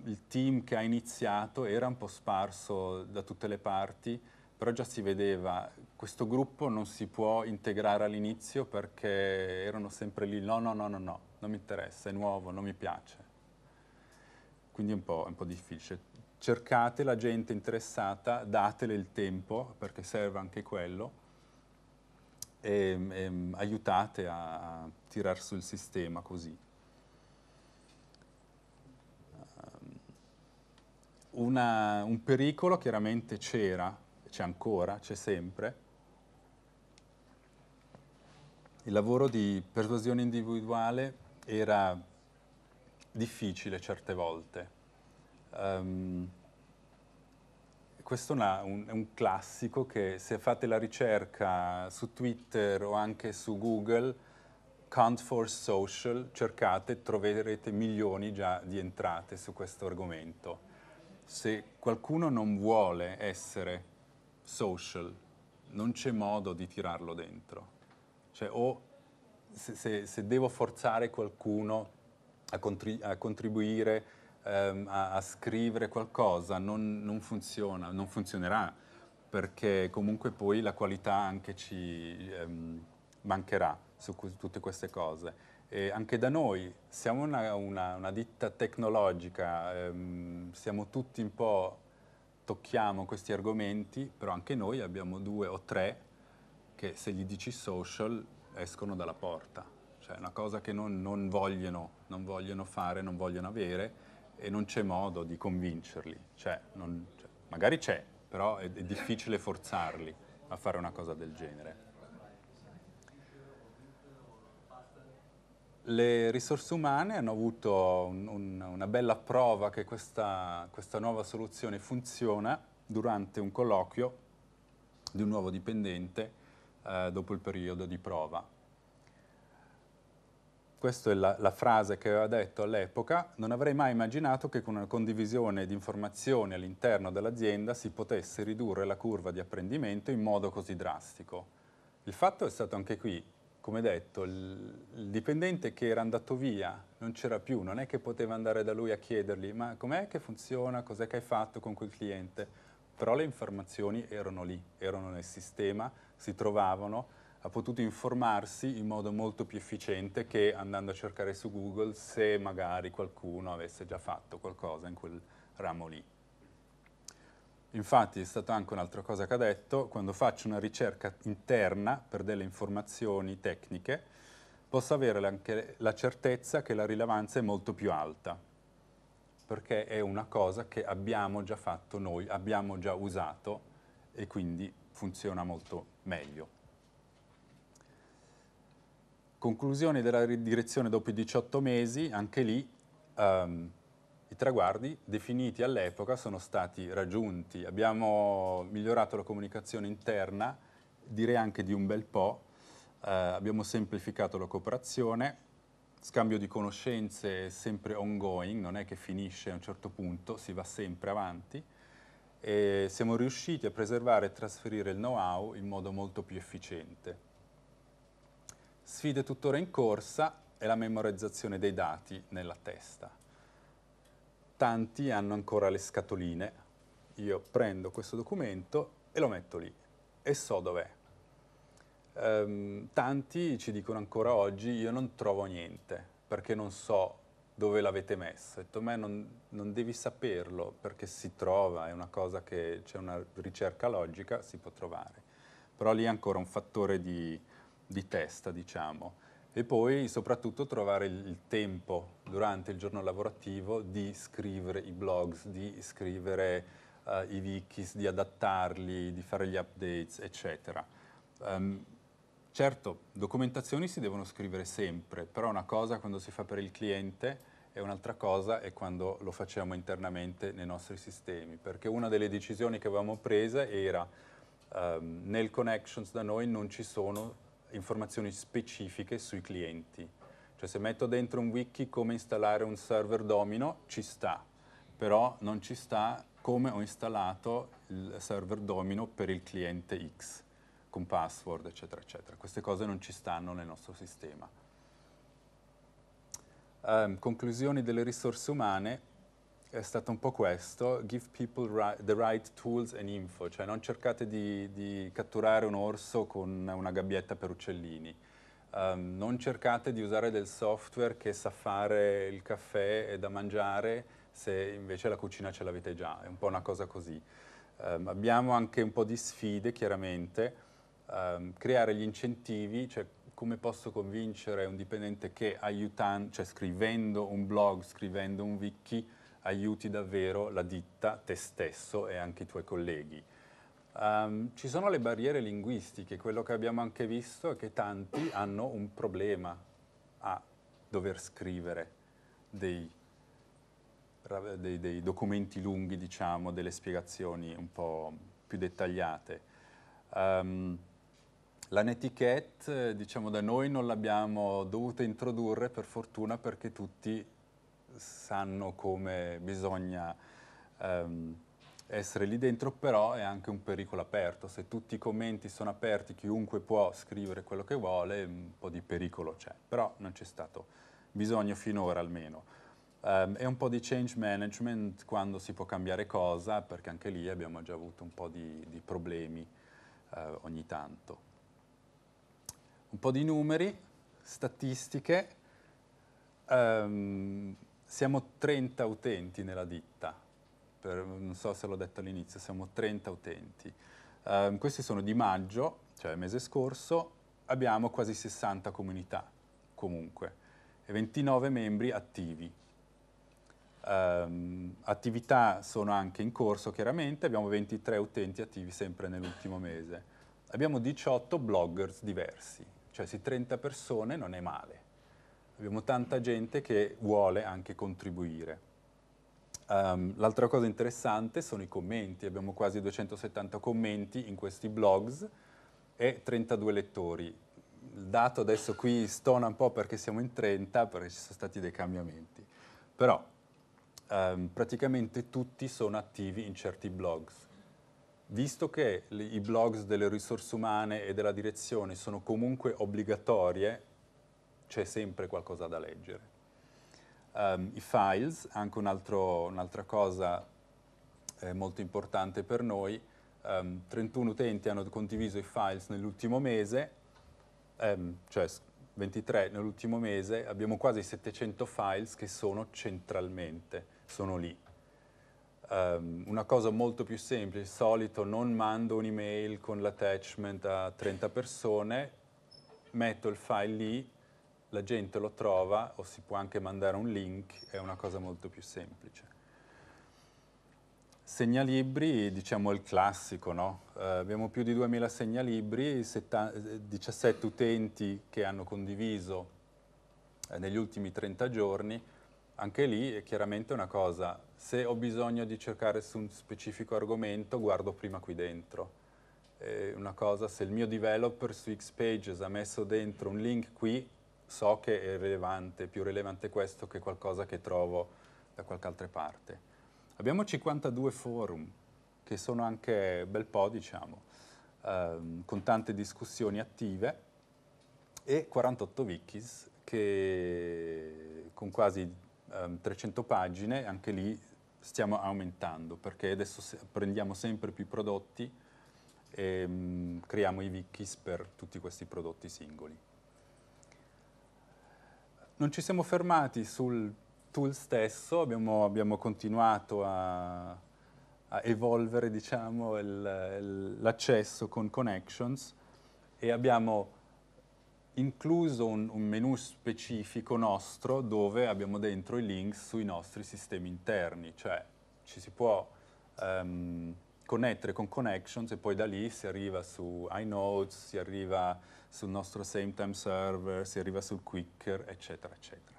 il team che ha iniziato, era un po' sparso da tutte le parti, però già si vedeva questo gruppo non si può integrare all'inizio perché erano sempre lì no, no, no, no, no, non mi interessa, è nuovo, non mi piace. Quindi è un po', è un po difficile. Cercate la gente interessata, datele il tempo perché serve anche quello e, ehm, e ehm, aiutate a, a tirar sul sistema così. una, un pericolo chiaramente c'era, c'è ancora, c'è sempre. Il lavoro di persuasione individuale era difficile certe volte. Um, questo è, una, un, un classico che se fate la ricerca su Twitter o anche su Google, Count for Social, cercate, troverete milioni già di entrate su questo argomento se qualcuno non vuole essere social, non c'è modo di tirarlo dentro. Cioè, o se, se, se devo forzare qualcuno a, contri a contribuire, ehm, a, a, scrivere qualcosa, non, non, funziona, non funzionerà, perché comunque poi la qualità anche ci ehm, mancherà su tutte queste cose. E anche da noi siamo una, una, una ditta tecnologica, ehm, siamo tutti un po', tocchiamo questi argomenti, però anche noi abbiamo due o tre che se gli dici social escono dalla porta, cioè una cosa che non, non vogliono, non vogliono fare, non vogliono avere e non c'è modo di convincerli, cioè, non, cioè magari c'è, però è, è difficile forzarli a fare una cosa del genere. Le risorse umane hanno avuto un, un, una bella prova che questa, questa, nuova soluzione funziona durante un colloquio di un nuovo dipendente eh, dopo il periodo di prova. Questa è la, la frase che aveva detto all'epoca, non avrei mai immaginato che con una condivisione di informazioni all'interno dell'azienda si potesse ridurre la curva di apprendimento in modo così drastico. Il fatto è stato anche qui come detto, il, dipendente che era andato via non c'era più, non è che poteva andare da lui a chiedergli ma com'è che funziona, cos'è che hai fatto con quel cliente, però le informazioni erano lì, erano nel sistema, si trovavano, ha potuto informarsi in modo molto più efficiente che andando a cercare su Google se magari qualcuno avesse già fatto qualcosa in quel ramo lì. Infatti è stata anche un'altra cosa che ha detto, quando faccio una ricerca interna per delle informazioni tecniche, posso avere anche la certezza che la rilevanza è molto più alta, perché è una cosa che abbiamo già fatto noi, abbiamo già usato e quindi funziona molto meglio. Conclusione della direzione dopo i 18 mesi, anche lì um, i traguardi definiti all'epoca sono stati raggiunti, abbiamo migliorato la comunicazione interna, direi anche di un bel po', eh, abbiamo semplificato la cooperazione, scambio di conoscenze è sempre ongoing, non è che finisce a un certo punto, si va sempre avanti e siamo riusciti a preservare e trasferire il know-how in modo molto più efficiente. Sfide tuttora in corsa è la memorizzazione dei dati nella testa tanti hanno ancora le scatoline. Io prendo questo documento e lo metto lì e so dov'è. Um, tanti ci dicono ancora oggi io non trovo niente perché non so dove l'avete messo. Ho detto, ma non, non, devi saperlo perché si trova, è una cosa che c'è una ricerca logica, si può trovare. Però lì è ancora un fattore di, di testa, diciamo e poi soprattutto trovare il tempo durante il giorno lavorativo di scrivere i blogs, di scrivere uh, i wikis, di adattarli, di fare gli updates, eccetera. Um, certo, documentazioni si devono scrivere sempre, però una cosa quando si fa per il cliente e un'altra cosa è quando lo facciamo internamente nei nostri sistemi, perché una delle decisioni che avevamo presa era um, nel Connections da noi non ci sono informazioni specifiche sui clienti. Cioè se metto dentro un wiki come installare un server domino, ci sta, però non ci sta come ho installato il server domino per il cliente X, con password, eccetera, eccetera. Queste cose non ci stanno nel nostro sistema. Um, conclusioni delle risorse umane, è stato un po' questo, give people ri the right tools and info, cioè non cercate di, di catturare un orso con una gabbietta per uccellini, um, non cercate di usare del software che sa fare il caffè e da mangiare se invece la cucina ce l'avete già, è un po' una cosa così. Um, abbiamo anche un po' di sfide, chiaramente, um, creare gli incentivi, cioè come posso convincere un dipendente che aiutando, cioè scrivendo un blog, scrivendo un wiki, aiuti davvero la ditta, te stesso e anche i tuoi colleghi. Um, ci sono le barriere linguistiche, quello che abbiamo anche visto è che tanti hanno un problema a dover scrivere dei, dei, dei documenti lunghi, diciamo, delle spiegazioni un po' più dettagliate. Um, ehm, la netiquette, diciamo, da noi non l'abbiamo dovuta introdurre per fortuna perché tutti sanno come bisogna ehm, essere lì dentro, però è anche un pericolo aperto. Se tutti i commenti sono aperti, chiunque può scrivere quello che vuole, un po' di pericolo c'è, però non c'è stato bisogno finora almeno. Um, è un po' di change management quando si può cambiare cosa, perché anche lì abbiamo già avuto un po' di, di problemi eh, ogni tanto. Un po' di numeri, statistiche. Um, siamo 30 utenti nella ditta, per, non so se l'ho detto all'inizio, siamo 30 utenti. Eh, questi sono di maggio, cioè mese scorso, abbiamo quasi 60 comunità comunque e 29 membri attivi. Eh, attività sono anche in corso chiaramente, abbiamo 23 utenti attivi sempre nell'ultimo mese. Abbiamo 18 bloggers diversi, cioè se 30 persone non è male abbiamo tanta gente che vuole anche contribuire. Um, l'altra cosa interessante sono i commenti, abbiamo quasi 270 commenti in questi blogs e 32 lettori. Il dato adesso qui stona un po' perché siamo in 30, perché ci sono stati dei cambiamenti. Però um, praticamente tutti sono attivi in certi blogs. Visto che i blogs delle risorse umane e della direzione sono comunque obbligatorie, c'è sempre qualcosa da leggere. Um, I files, anche un'altra cosa eh, molto importante per noi, um, ehm, 31 utenti hanno condiviso i files nell'ultimo mese, um, cioè 23 nell'ultimo mese, abbiamo quasi 700 files che sono centralmente, sono lì. Um, una cosa molto più semplice, di solito non mando un'email con l'attachment a 30 persone, metto il file lì, la gente lo trova o si può anche mandare un link, è una cosa molto più semplice. Segnalibri, diciamo, il classico, no? eh, abbiamo più di 2000 segnalibri, 17 utenti che hanno condiviso eh, negli ultimi 30 giorni, anche lì è chiaramente una cosa, se ho bisogno di cercare su un specifico argomento guardo prima qui dentro. Eh, una cosa, se il mio developer su Xpages ha messo dentro un link qui, so che è rilevante, più rilevante questo che qualcosa che trovo da qualche altra parte. Abbiamo 52 forum, che sono anche bel po', diciamo, ehm, con tante discussioni attive, e 48 wikis che con quasi ehm, 300 pagine, anche lì stiamo aumentando, perché adesso se prendiamo sempre più prodotti e mh, mm, creiamo i wikis per tutti questi prodotti singoli. Non ci siamo fermati sul tool stesso, abbiamo, abbiamo continuato a, a evolvere diciamo, l'accesso con Connections e abbiamo incluso un, un, menu specifico nostro dove abbiamo dentro i link sui nostri sistemi interni, cioè ci si può um, connettere con Connections e poi da lì si arriva su iNodes, si arriva sul nostro same time server, si arriva sul quicker, eccetera, eccetera.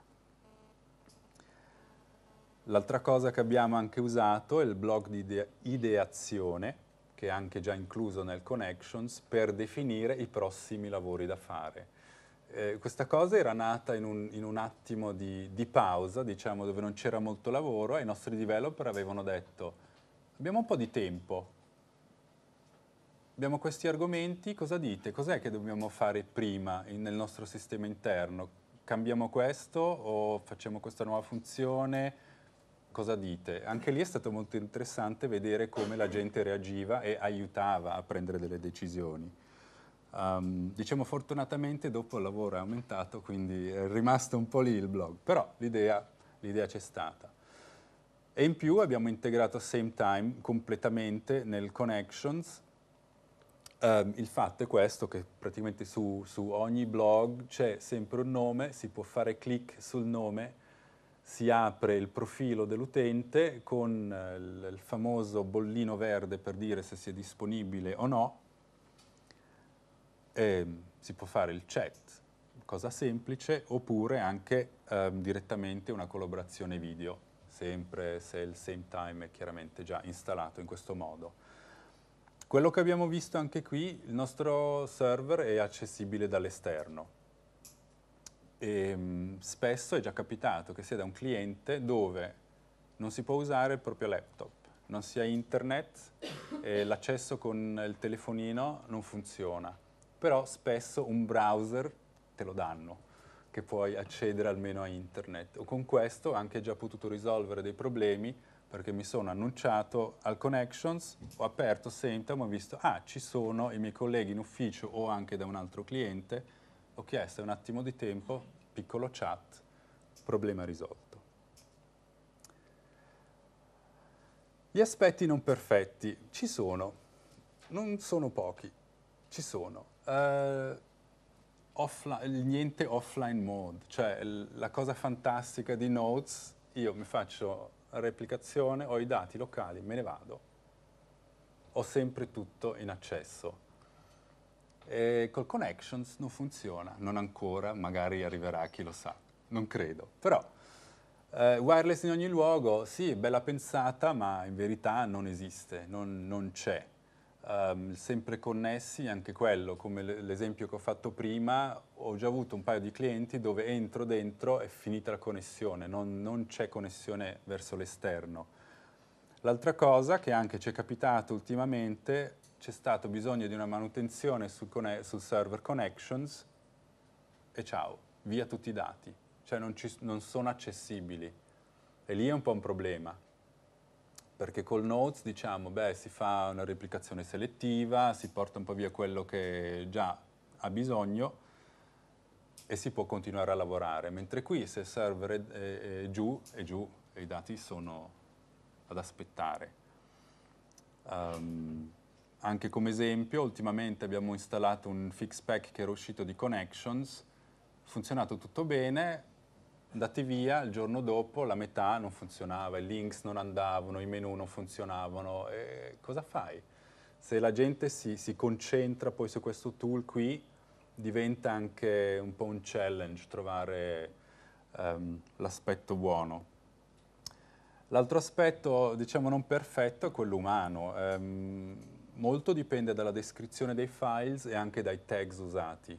L'altra cosa che abbiamo anche usato è il blog di ideazione, che è anche già incluso nel Connections, per definire i prossimi lavori da fare. Eh, questa cosa era nata in un, in un attimo di, di, pausa, diciamo, dove non c'era molto lavoro, e i nostri developer avevano detto abbiamo un po' di tempo, abbiamo questi argomenti, cosa dite? Cos'è che dobbiamo fare prima in, nel nostro sistema interno? Cambiamo questo o facciamo questa nuova funzione? Cosa dite? Anche lì è stato molto interessante vedere come la gente reagiva e aiutava a prendere delle decisioni. Um, diciamo fortunatamente dopo il lavoro è aumentato, quindi è rimasto un po' lì il blog, però l'idea, c'è stata. E in più abbiamo integrato Same Time completamente nel Connections, Um, il fatto è questo, che praticamente su, su ogni blog c'è sempre un nome, si può fare clic sul nome, si apre il profilo dell'utente con eh, il, il famoso bollino verde per dire se sia disponibile o no, e, ehm, si può fare il chat, cosa semplice, oppure anche eh, direttamente una collaborazione video, sempre se il same time è chiaramente già installato in questo modo. Quello che abbiamo visto anche qui, il nostro server è accessibile dall'esterno. Ehm, spesso è già capitato che sia da un cliente dove non si può usare il proprio laptop, non si ha internet, l'accesso con il telefonino non funziona, però spesso un browser te lo danno che puoi accedere almeno a internet. O con questo anche già potuto risolvere dei problemi perché mi sono annunciato al Connections, ho aperto Sentam, ho visto, ah, ci sono i miei colleghi in ufficio o anche da un altro cliente, ho chiesto un attimo di tempo, piccolo chat, problema risolto. Gli aspetti non perfetti ci sono, non sono pochi, ci sono. Uh, eh, offline, niente offline mode, cioè la cosa fantastica di Notes, io mi faccio replicazione, ho i dati locali, me ne vado, ho sempre tutto in accesso. E col Connections non funziona, non ancora, magari arriverà, chi lo sa, non credo. Però eh, wireless in ogni luogo, sì, bella pensata, ma in verità non esiste, non, non c'è um, sempre connessi, anche quello, come l'esempio che ho fatto prima, ho già avuto un paio di clienti dove entro dentro è finita la connessione, non, non c'è connessione verso l'esterno. L'altra cosa che anche ci è capitato ultimamente, c'è stato bisogno di una manutenzione sul, sul, server connections e ciao, via tutti i dati, cioè non, ci, non sono accessibili. E lì è un po' un problema perché col Notes diciamo, beh, si fa una replicazione selettiva, si porta un po' via quello che già ha bisogno e si può continuare a lavorare, mentre qui se il server è, eh, è, eh, è giù, è giù e i dati sono ad aspettare. Um, anche come esempio, ultimamente abbiamo installato un fix pack che era uscito di Connections, funzionato tutto bene, andati via, il giorno dopo la metà non funzionava, i links non andavano, i menu non funzionavano, eh, cosa fai? Se la gente si, si concentra poi su questo tool qui, diventa anche un po' un challenge trovare um, l'aspetto buono. L'altro aspetto, diciamo non perfetto, è quello umano. Um, molto dipende dalla descrizione dei files e anche dai tags usati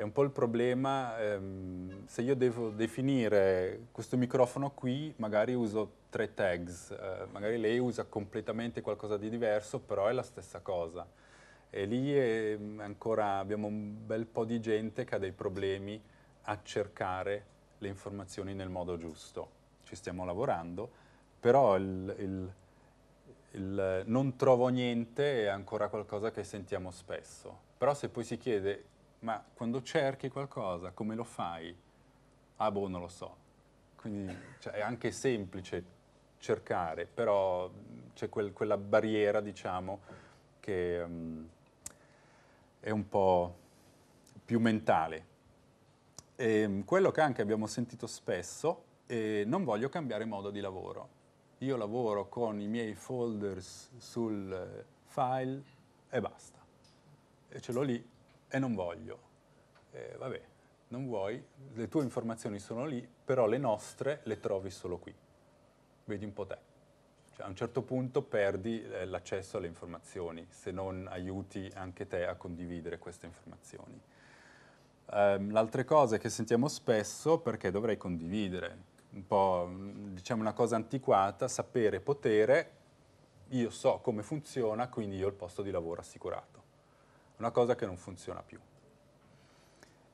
è un po' il problema, ehm, se io devo definire questo microfono qui, magari uso tre tags, eh, magari lei usa completamente qualcosa di diverso, però è la stessa cosa. E lì è, ehm, ancora abbiamo un bel po' di gente che ha dei problemi a cercare le informazioni nel modo giusto. Ci stiamo lavorando, però il, il, il non trovo niente è ancora qualcosa che sentiamo spesso. Però se poi si chiede ma quando cerchi qualcosa, come lo fai? Ah boh, non lo so. Quindi cioè, è anche semplice cercare, però c'è quel, quella barriera, diciamo, che um, è un po' più mentale. E, ehm, quello che anche abbiamo sentito spesso è non voglio cambiare modo di lavoro. Io lavoro con i miei folders sul file e basta. E ce l'ho lì e non voglio. Eh, vabbè, non vuoi, le tue informazioni sono lì, però le nostre le trovi solo qui. Vedi un po' te. Cioè, a un certo punto perdi eh, l'accesso alle informazioni, se non aiuti anche te a condividere queste informazioni. Um, ehm, L'altra cosa che sentiamo spesso, perché dovrei condividere, un po' mm, diciamo una cosa antiquata, sapere, potere, io so come funziona, quindi io ho il posto di lavoro assicurato una cosa che non funziona più.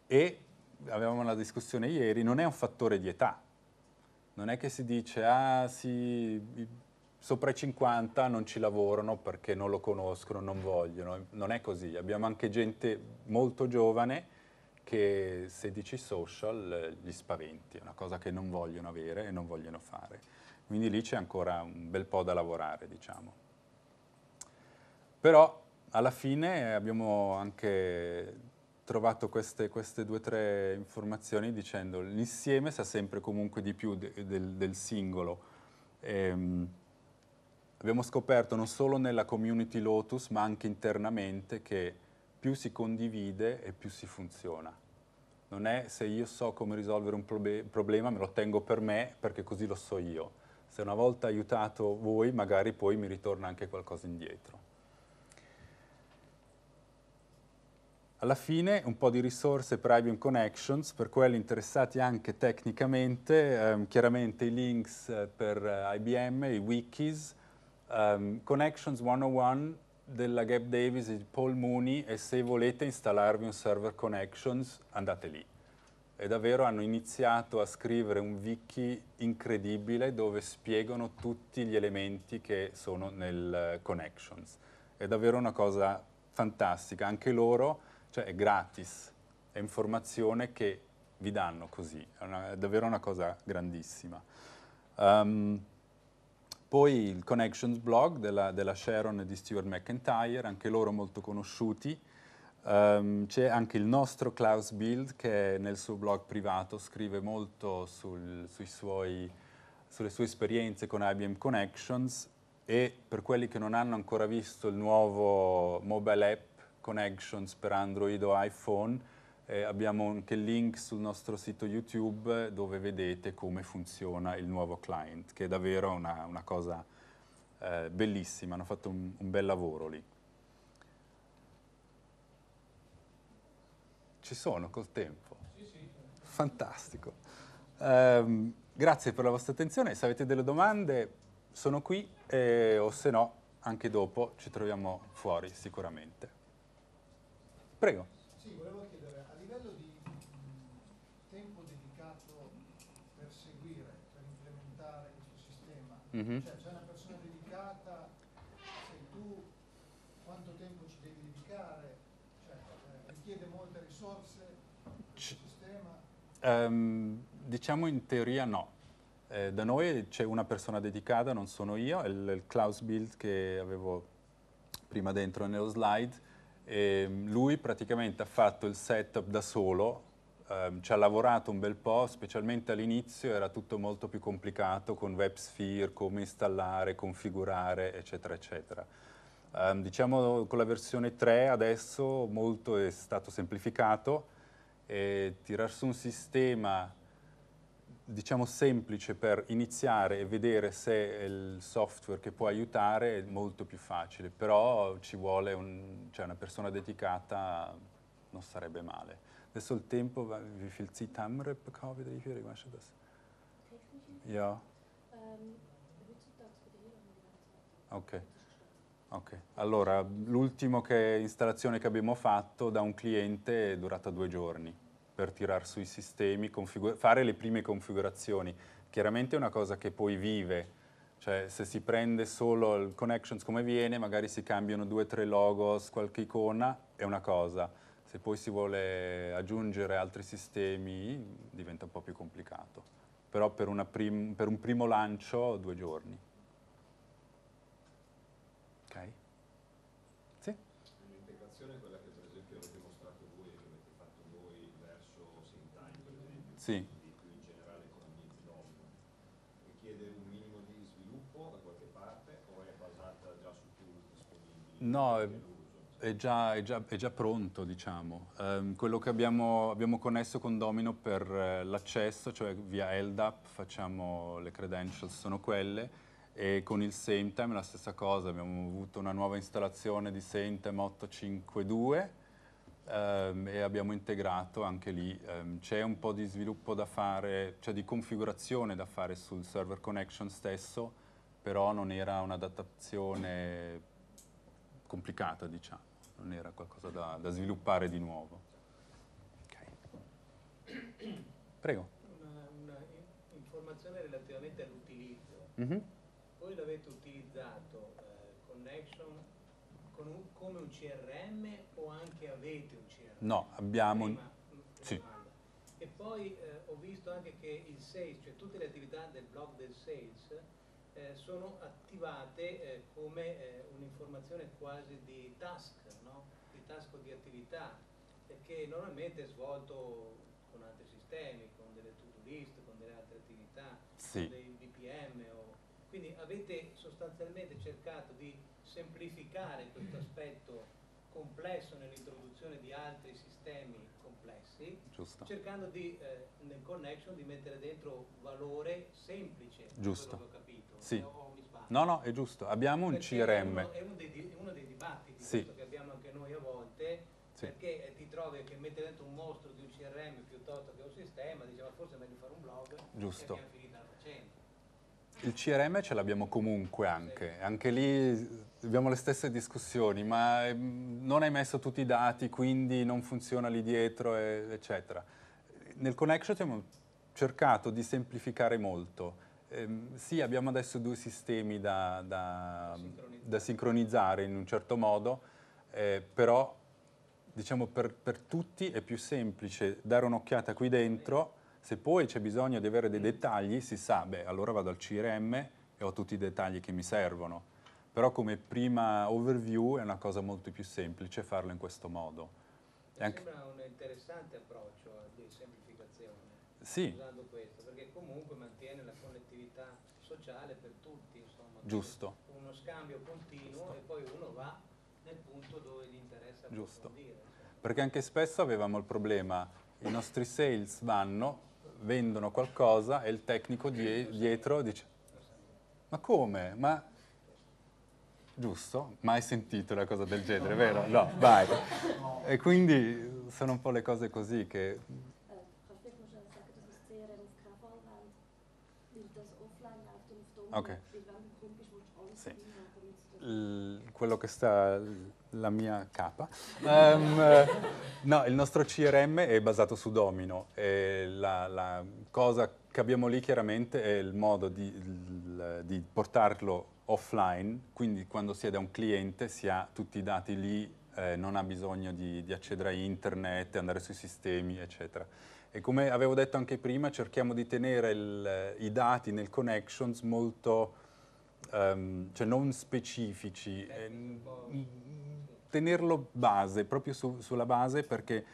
E avevamo una discussione ieri, non è un fattore di età, non è che si dice ah sì, sopra i 50 non ci lavorano perché non lo conoscono, non vogliono, non è così, abbiamo anche gente molto giovane che 16 social gli spaventi, è una cosa che non vogliono avere e non vogliono fare. Quindi lì c'è ancora un bel po' da lavorare, diciamo. Però alla fine abbiamo anche trovato queste, queste due o tre informazioni dicendo l'insieme sa sempre comunque di più de, del, del, singolo. E, ehm, abbiamo scoperto non solo nella community Lotus ma anche internamente che più si condivide e più si funziona. Non è se io so come risolvere un proble problema me lo tengo per me perché così lo so io. Se una volta aiutato voi magari poi mi ritorna anche qualcosa indietro. alla fine un po' di risorse per IBM Connections, per quelli interessati anche tecnicamente, ehm, chiaramente i links eh, per eh, IBM, i wikis, ehm, Connections 101 della Gap Davis e di Paul Mooney e se volete installarvi un server Connections andate lì. E davvero hanno iniziato a scrivere un wiki incredibile dove spiegano tutti gli elementi che sono nel eh, Connections. È davvero una cosa fantastica, anche loro cioè è gratis, è informazione che vi danno così, è, una, è davvero una cosa grandissima. Um, poi il Connections blog della, della, Sharon e di Stuart McIntyre, anche loro molto conosciuti. Um, c'è anche il nostro Klaus Bild che nel suo blog privato scrive molto sul, suoi, sulle sue esperienze con IBM Connections e per quelli che non hanno ancora visto il nuovo mobile app connections per Android o iPhone. Eh, abbiamo anche il link sul nostro sito YouTube eh, dove vedete come funziona il nuovo client, che è davvero una, una cosa eh, bellissima, hanno fatto un, un bel lavoro lì. Ci sono col tempo? Sì, sì. Fantastico. Um, grazie per la vostra attenzione, se avete delle domande sono qui eh, o se no anche dopo ci troviamo fuori sicuramente. Prego. Sì, volevo chiedere, a livello di tempo dedicato per seguire, per implementare questo sistema, mm -hmm. cioè c'è una persona dedicata, sei tu, quanto tempo ci devi dedicare, cioè, eh, richiede molte risorse questo sistema? Um, diciamo in teoria no. Eh, da noi c'è una persona dedicata, non sono io, è il, il Klaus Bild che avevo prima dentro nello slide, e ehm, lui praticamente ha fatto il setup da solo, ehm, ci ha lavorato un bel po', specialmente all'inizio era tutto molto più complicato con WebSphere, come installare, configurare, eccetera, eccetera. Ehm, diciamo con la versione 3 adesso molto è stato semplificato e tirar su un sistema diciamo semplice per iniziare e vedere se il software che può aiutare è molto più facile, però ci vuole un, cioè una persona dedicata, non sarebbe male. Adesso il tempo, wie viel Zeit haben wir bekommen wieder hierfür? Weißt du Ok. Ok, allora l'ultima installazione che abbiamo fatto da un cliente è durata due giorni per tirar sui sistemi, fare le prime configurazioni. Chiaramente è una cosa che poi vive, cioè se si prende solo il connections come viene, magari si cambiano due o tre logos, qualche icona, è una cosa. Se poi si vuole aggiungere altri sistemi diventa un po' più complicato. Però per, per un primo lancio due giorni. sì. di più in generale economia zinofila, richiede un minimo di sviluppo da qualche parte o è basata già su tools disponibili? No, è, è, già, è, già, è già, pronto, diciamo. Um, quello che abbiamo, abbiamo, connesso con Domino per uh, l'accesso, cioè via LDAP facciamo le credentials, sono quelle, e con il SameTime la stessa cosa, abbiamo avuto una nuova installazione di SameTime 852 ehm, e abbiamo integrato anche lì. Ehm, c'è un po' di sviluppo da fare, cioè di configurazione da fare sul server connection stesso, però non era un'adattazione complicata, diciamo, non era qualcosa da, da sviluppare di nuovo. Okay. Prego. Un'informazione relativamente all'utilizzo. Mm -hmm. Voi l'avete utilizzato un, come un CRM o anche avete un CRM? No, abbiamo... un... sì. E poi eh, ho visto anche che il sales, cioè tutte le attività del blog del sales, eh, sono attivate eh, come eh, un'informazione quasi di task, no? di task o di attività, che normalmente è svolto con altri sistemi, con delle to-do list, con delle altre attività, sì. con dei BPM. O... Quindi avete sostanzialmente cercato di semplificare questo aspetto complesso nell'introduzione di altri sistemi complessi, Giusto. cercando di, eh, nel connection di mettere dentro valore semplice, giusto. ho capito, sì. No, no, è giusto, abbiamo perché un CRM. È uno, è uno, dei, uno dei, dibattiti sì. che abbiamo anche noi a volte, sì. perché eh, ti trovi che mettere dentro un mostro di un CRM piuttosto che un sistema, diciamo forse è meglio fare un blog, giusto. e abbiamo finito la faccenda. Il CRM ce l'abbiamo comunque anche, sì. anche lì abbiamo le stesse discussioni, ma ehm, non hai messo tutti i dati, quindi non funziona lì dietro, e, eccetera. Nel connection abbiamo cercato di semplificare molto. Eh, sì, abbiamo adesso due sistemi da, da, da, sincronizzare. da sincronizzare in un certo modo, eh, però diciamo per, per, tutti è più semplice dare un'occhiata qui dentro, se poi c'è bisogno di avere dei mm. dettagli si sa, beh allora vado al CRM e ho tutti i dettagli che mi servono però come prima overview è una cosa molto più semplice farlo in questo modo. Mi anche... sembra un interessante approccio eh, di semplificazione, sì. usando questo, perché comunque mantiene la connettività sociale per tutti, insomma. Giusto. Uno scambio continuo Giusto. e poi uno va nel punto dove gli interessa Giusto. Perché anche spesso avevamo il problema, i nostri sales vanno, vendono qualcosa e il tecnico die dietro dice ma come? Ma Giusto? Mai sentito una cosa del genere, no, vero? No, vai. No. E quindi sono un po' le cose così che... Ok. Sì. L quello che sta la mia capa. Um, no, il nostro CRM è basato su Domino e la, la cosa che abbiamo lì chiaramente è il modo di, di portarlo offline, quindi quando si è da un cliente si ha tutti i dati lì, eh, non ha bisogno di, di accedere a internet, andare sui sistemi, eccetera. E come avevo detto anche prima, cerchiamo di tenere il, i dati nel connections molto, um, cioè non specifici, eh, tenerlo base, proprio su, sulla base perché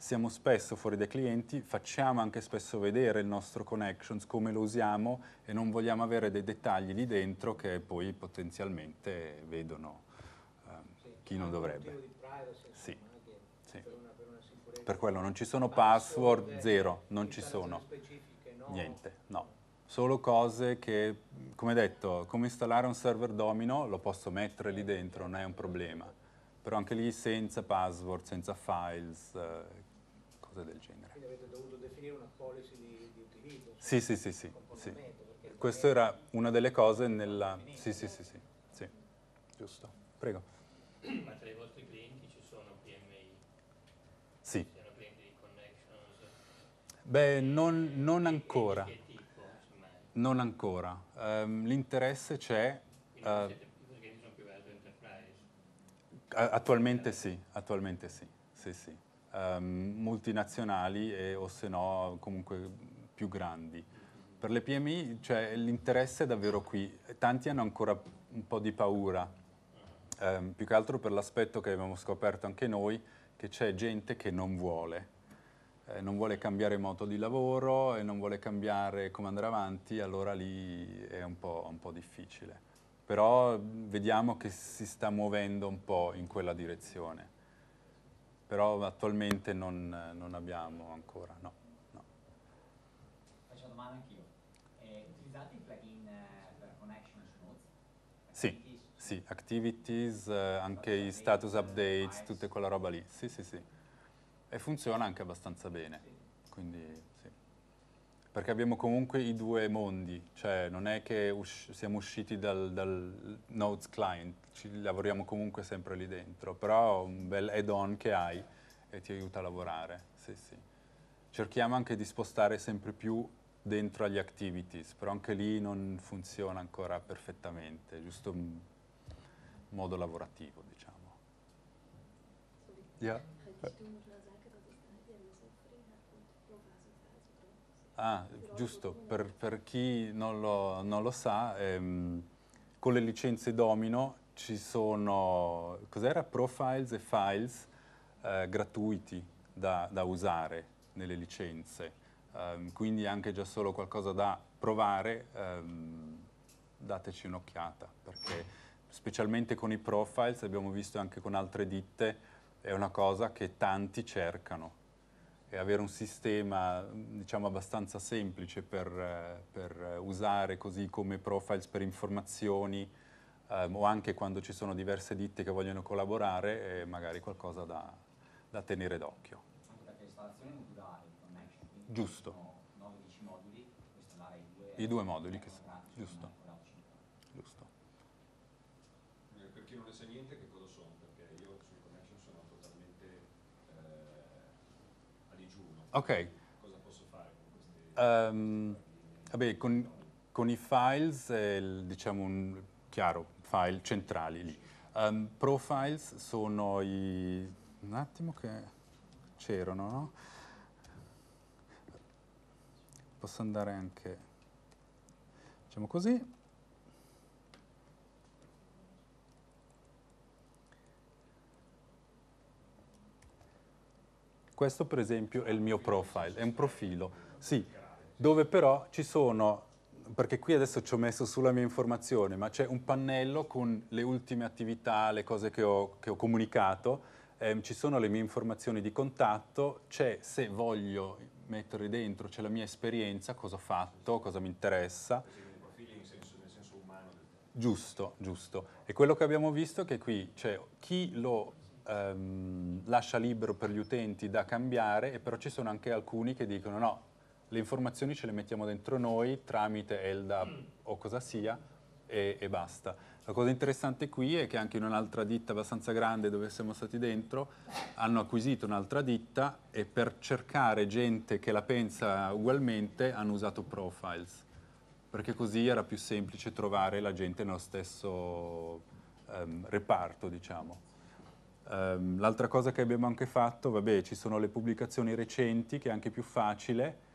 siamo spesso fuori dai clienti, facciamo anche spesso vedere il nostro connections, come lo usiamo e non vogliamo avere dei dettagli lì dentro che poi potenzialmente vedono eh, chi non dovrebbe. Sì. sì. Per quello non ci sono password, eh, zero, non ci sono. Niente, no. Solo cose che, come detto, come installare un server domino, lo posso mettere lì dentro, non è un problema però anche lì senza password, senza files, eh, cose del genere. Quindi avete dovuto definire una policy di, di utilizzo? Sì, sì, sì, sì. sì. Questa era una delle cose nella... Finito, sì, sì, sì, sì, sì. Giusto. Prego. Ma tra i vostri clienti ci sono PMI? Sì. Ci sono clienti di Connections? Beh, non, non ancora. Che tipo? Non ancora. Um, l'interesse c'è... Eh, attualmente sì, attualmente sì, sì, sì um, multinazionali e, o se no comunque più grandi. Per le PMI cioè, l'interesse è davvero qui, tanti hanno ancora un po' di paura, um, più che altro per l'aspetto che abbiamo scoperto anche noi, che c'è gente che non vuole, eh, non vuole cambiare modo di lavoro e non vuole cambiare come andare avanti, allora lì è un po', un po difficile però vediamo che si sta muovendo un po' in quella direzione però attualmente non, non abbiamo ancora, no. no. Faccio una domanda anch'io. Eh, utilizzate i plugin eh, per connection su Nodes? Sì, sì, activities, eh, anche i status updates, tutta quella roba lì, sì sì sì. E funziona anche abbastanza bene, quindi perché abbiamo comunque i due mondi, cioè non è che us siamo usciti dal, dal Nodes Client, ci lavoriamo comunque sempre lì dentro, però un bel add-on che hai e ti aiuta a lavorare, sì, sì. Cerchiamo anche di spostare sempre più dentro agli activities, però anche lì non funziona ancora perfettamente, giusto un modo lavorativo, diciamo. Yeah. Ah, giusto, per, per chi non lo, non lo sa, ehm, con le licenze Domino ci sono, cos'era? Profiles e files eh, gratuiti da, da, usare nelle licenze, ehm, quindi anche già solo qualcosa da provare, ehm, dateci un'occhiata, perché specialmente con i profiles, abbiamo visto anche con altre ditte, è una cosa che tanti cercano e avere un sistema diciamo abbastanza semplice per, eh, per usare così come profiles per informazioni ehm, o anche quando ci sono diverse ditte che vogliono collaborare è magari qualcosa da, da tenere d'occhio. Anche perché l'installazione modulare con Giusto. 9-10 moduli, questa è l'area 2. I due moduli che sono, giusto. Ok. Cosa posso fare con questi? Um, vabbè, con, con, i files, il, diciamo un chiaro, file centrali lì. Um, profiles sono i... un attimo che c'erano, no? Posso andare anche... diciamo così. Questo per esempio è il mio profile, è un profilo, sì, dove però ci sono, perché qui adesso ci ho messo sulla mia informazione, ma c'è un pannello con le ultime attività, le cose che ho, che ho comunicato, eh, ci sono le mie informazioni di contatto, c'è se voglio mettere dentro, c'è la mia esperienza, cosa ho fatto, cosa mi interessa. In senso, nel senso umano. Giusto, giusto. E quello che abbiamo visto è che qui c'è chi lo ehm, lascia libero per gli utenti da cambiare, e però ci sono anche alcuni che dicono no, le informazioni ce le mettiamo dentro noi tramite Elda o cosa sia e, e basta. La cosa interessante qui è che anche in un'altra ditta abbastanza grande dove siamo stati dentro hanno acquisito un'altra ditta e per cercare gente che la pensa ugualmente hanno usato profiles perché così era più semplice trovare la gente nello stesso ehm, reparto diciamo. Um, l'altra cosa che abbiamo anche fatto, vabbè, ci sono le pubblicazioni recenti che è anche più facile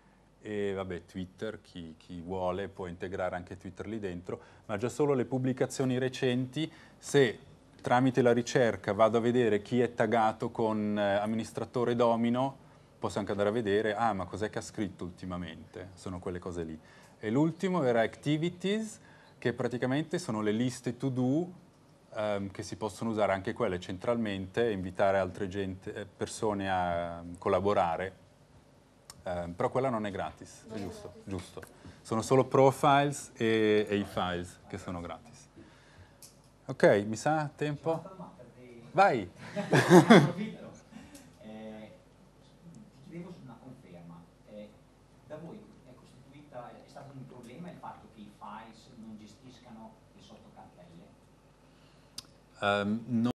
e vabbè, Twitter, chi, chi, vuole può integrare anche Twitter lì dentro, ma già solo le pubblicazioni recenti, se tramite la ricerca vado a vedere chi è taggato con eh, amministratore domino, posso anche andare a vedere, ah ma cos'è che ha scritto ultimamente, sono quelle cose lì. E l'ultimo era Activities, che praticamente sono le liste to do ehm, che si possono usare anche quelle centralmente e invitare altre gente, eh, persone a ehm, collaborare. Eh, però quella non è gratis, non è giusto, gratis. giusto. Sono solo profiles e, e i files che sono gratis. Ok, mi sa tempo? Vai! [LAUGHS] [LAUGHS] um, no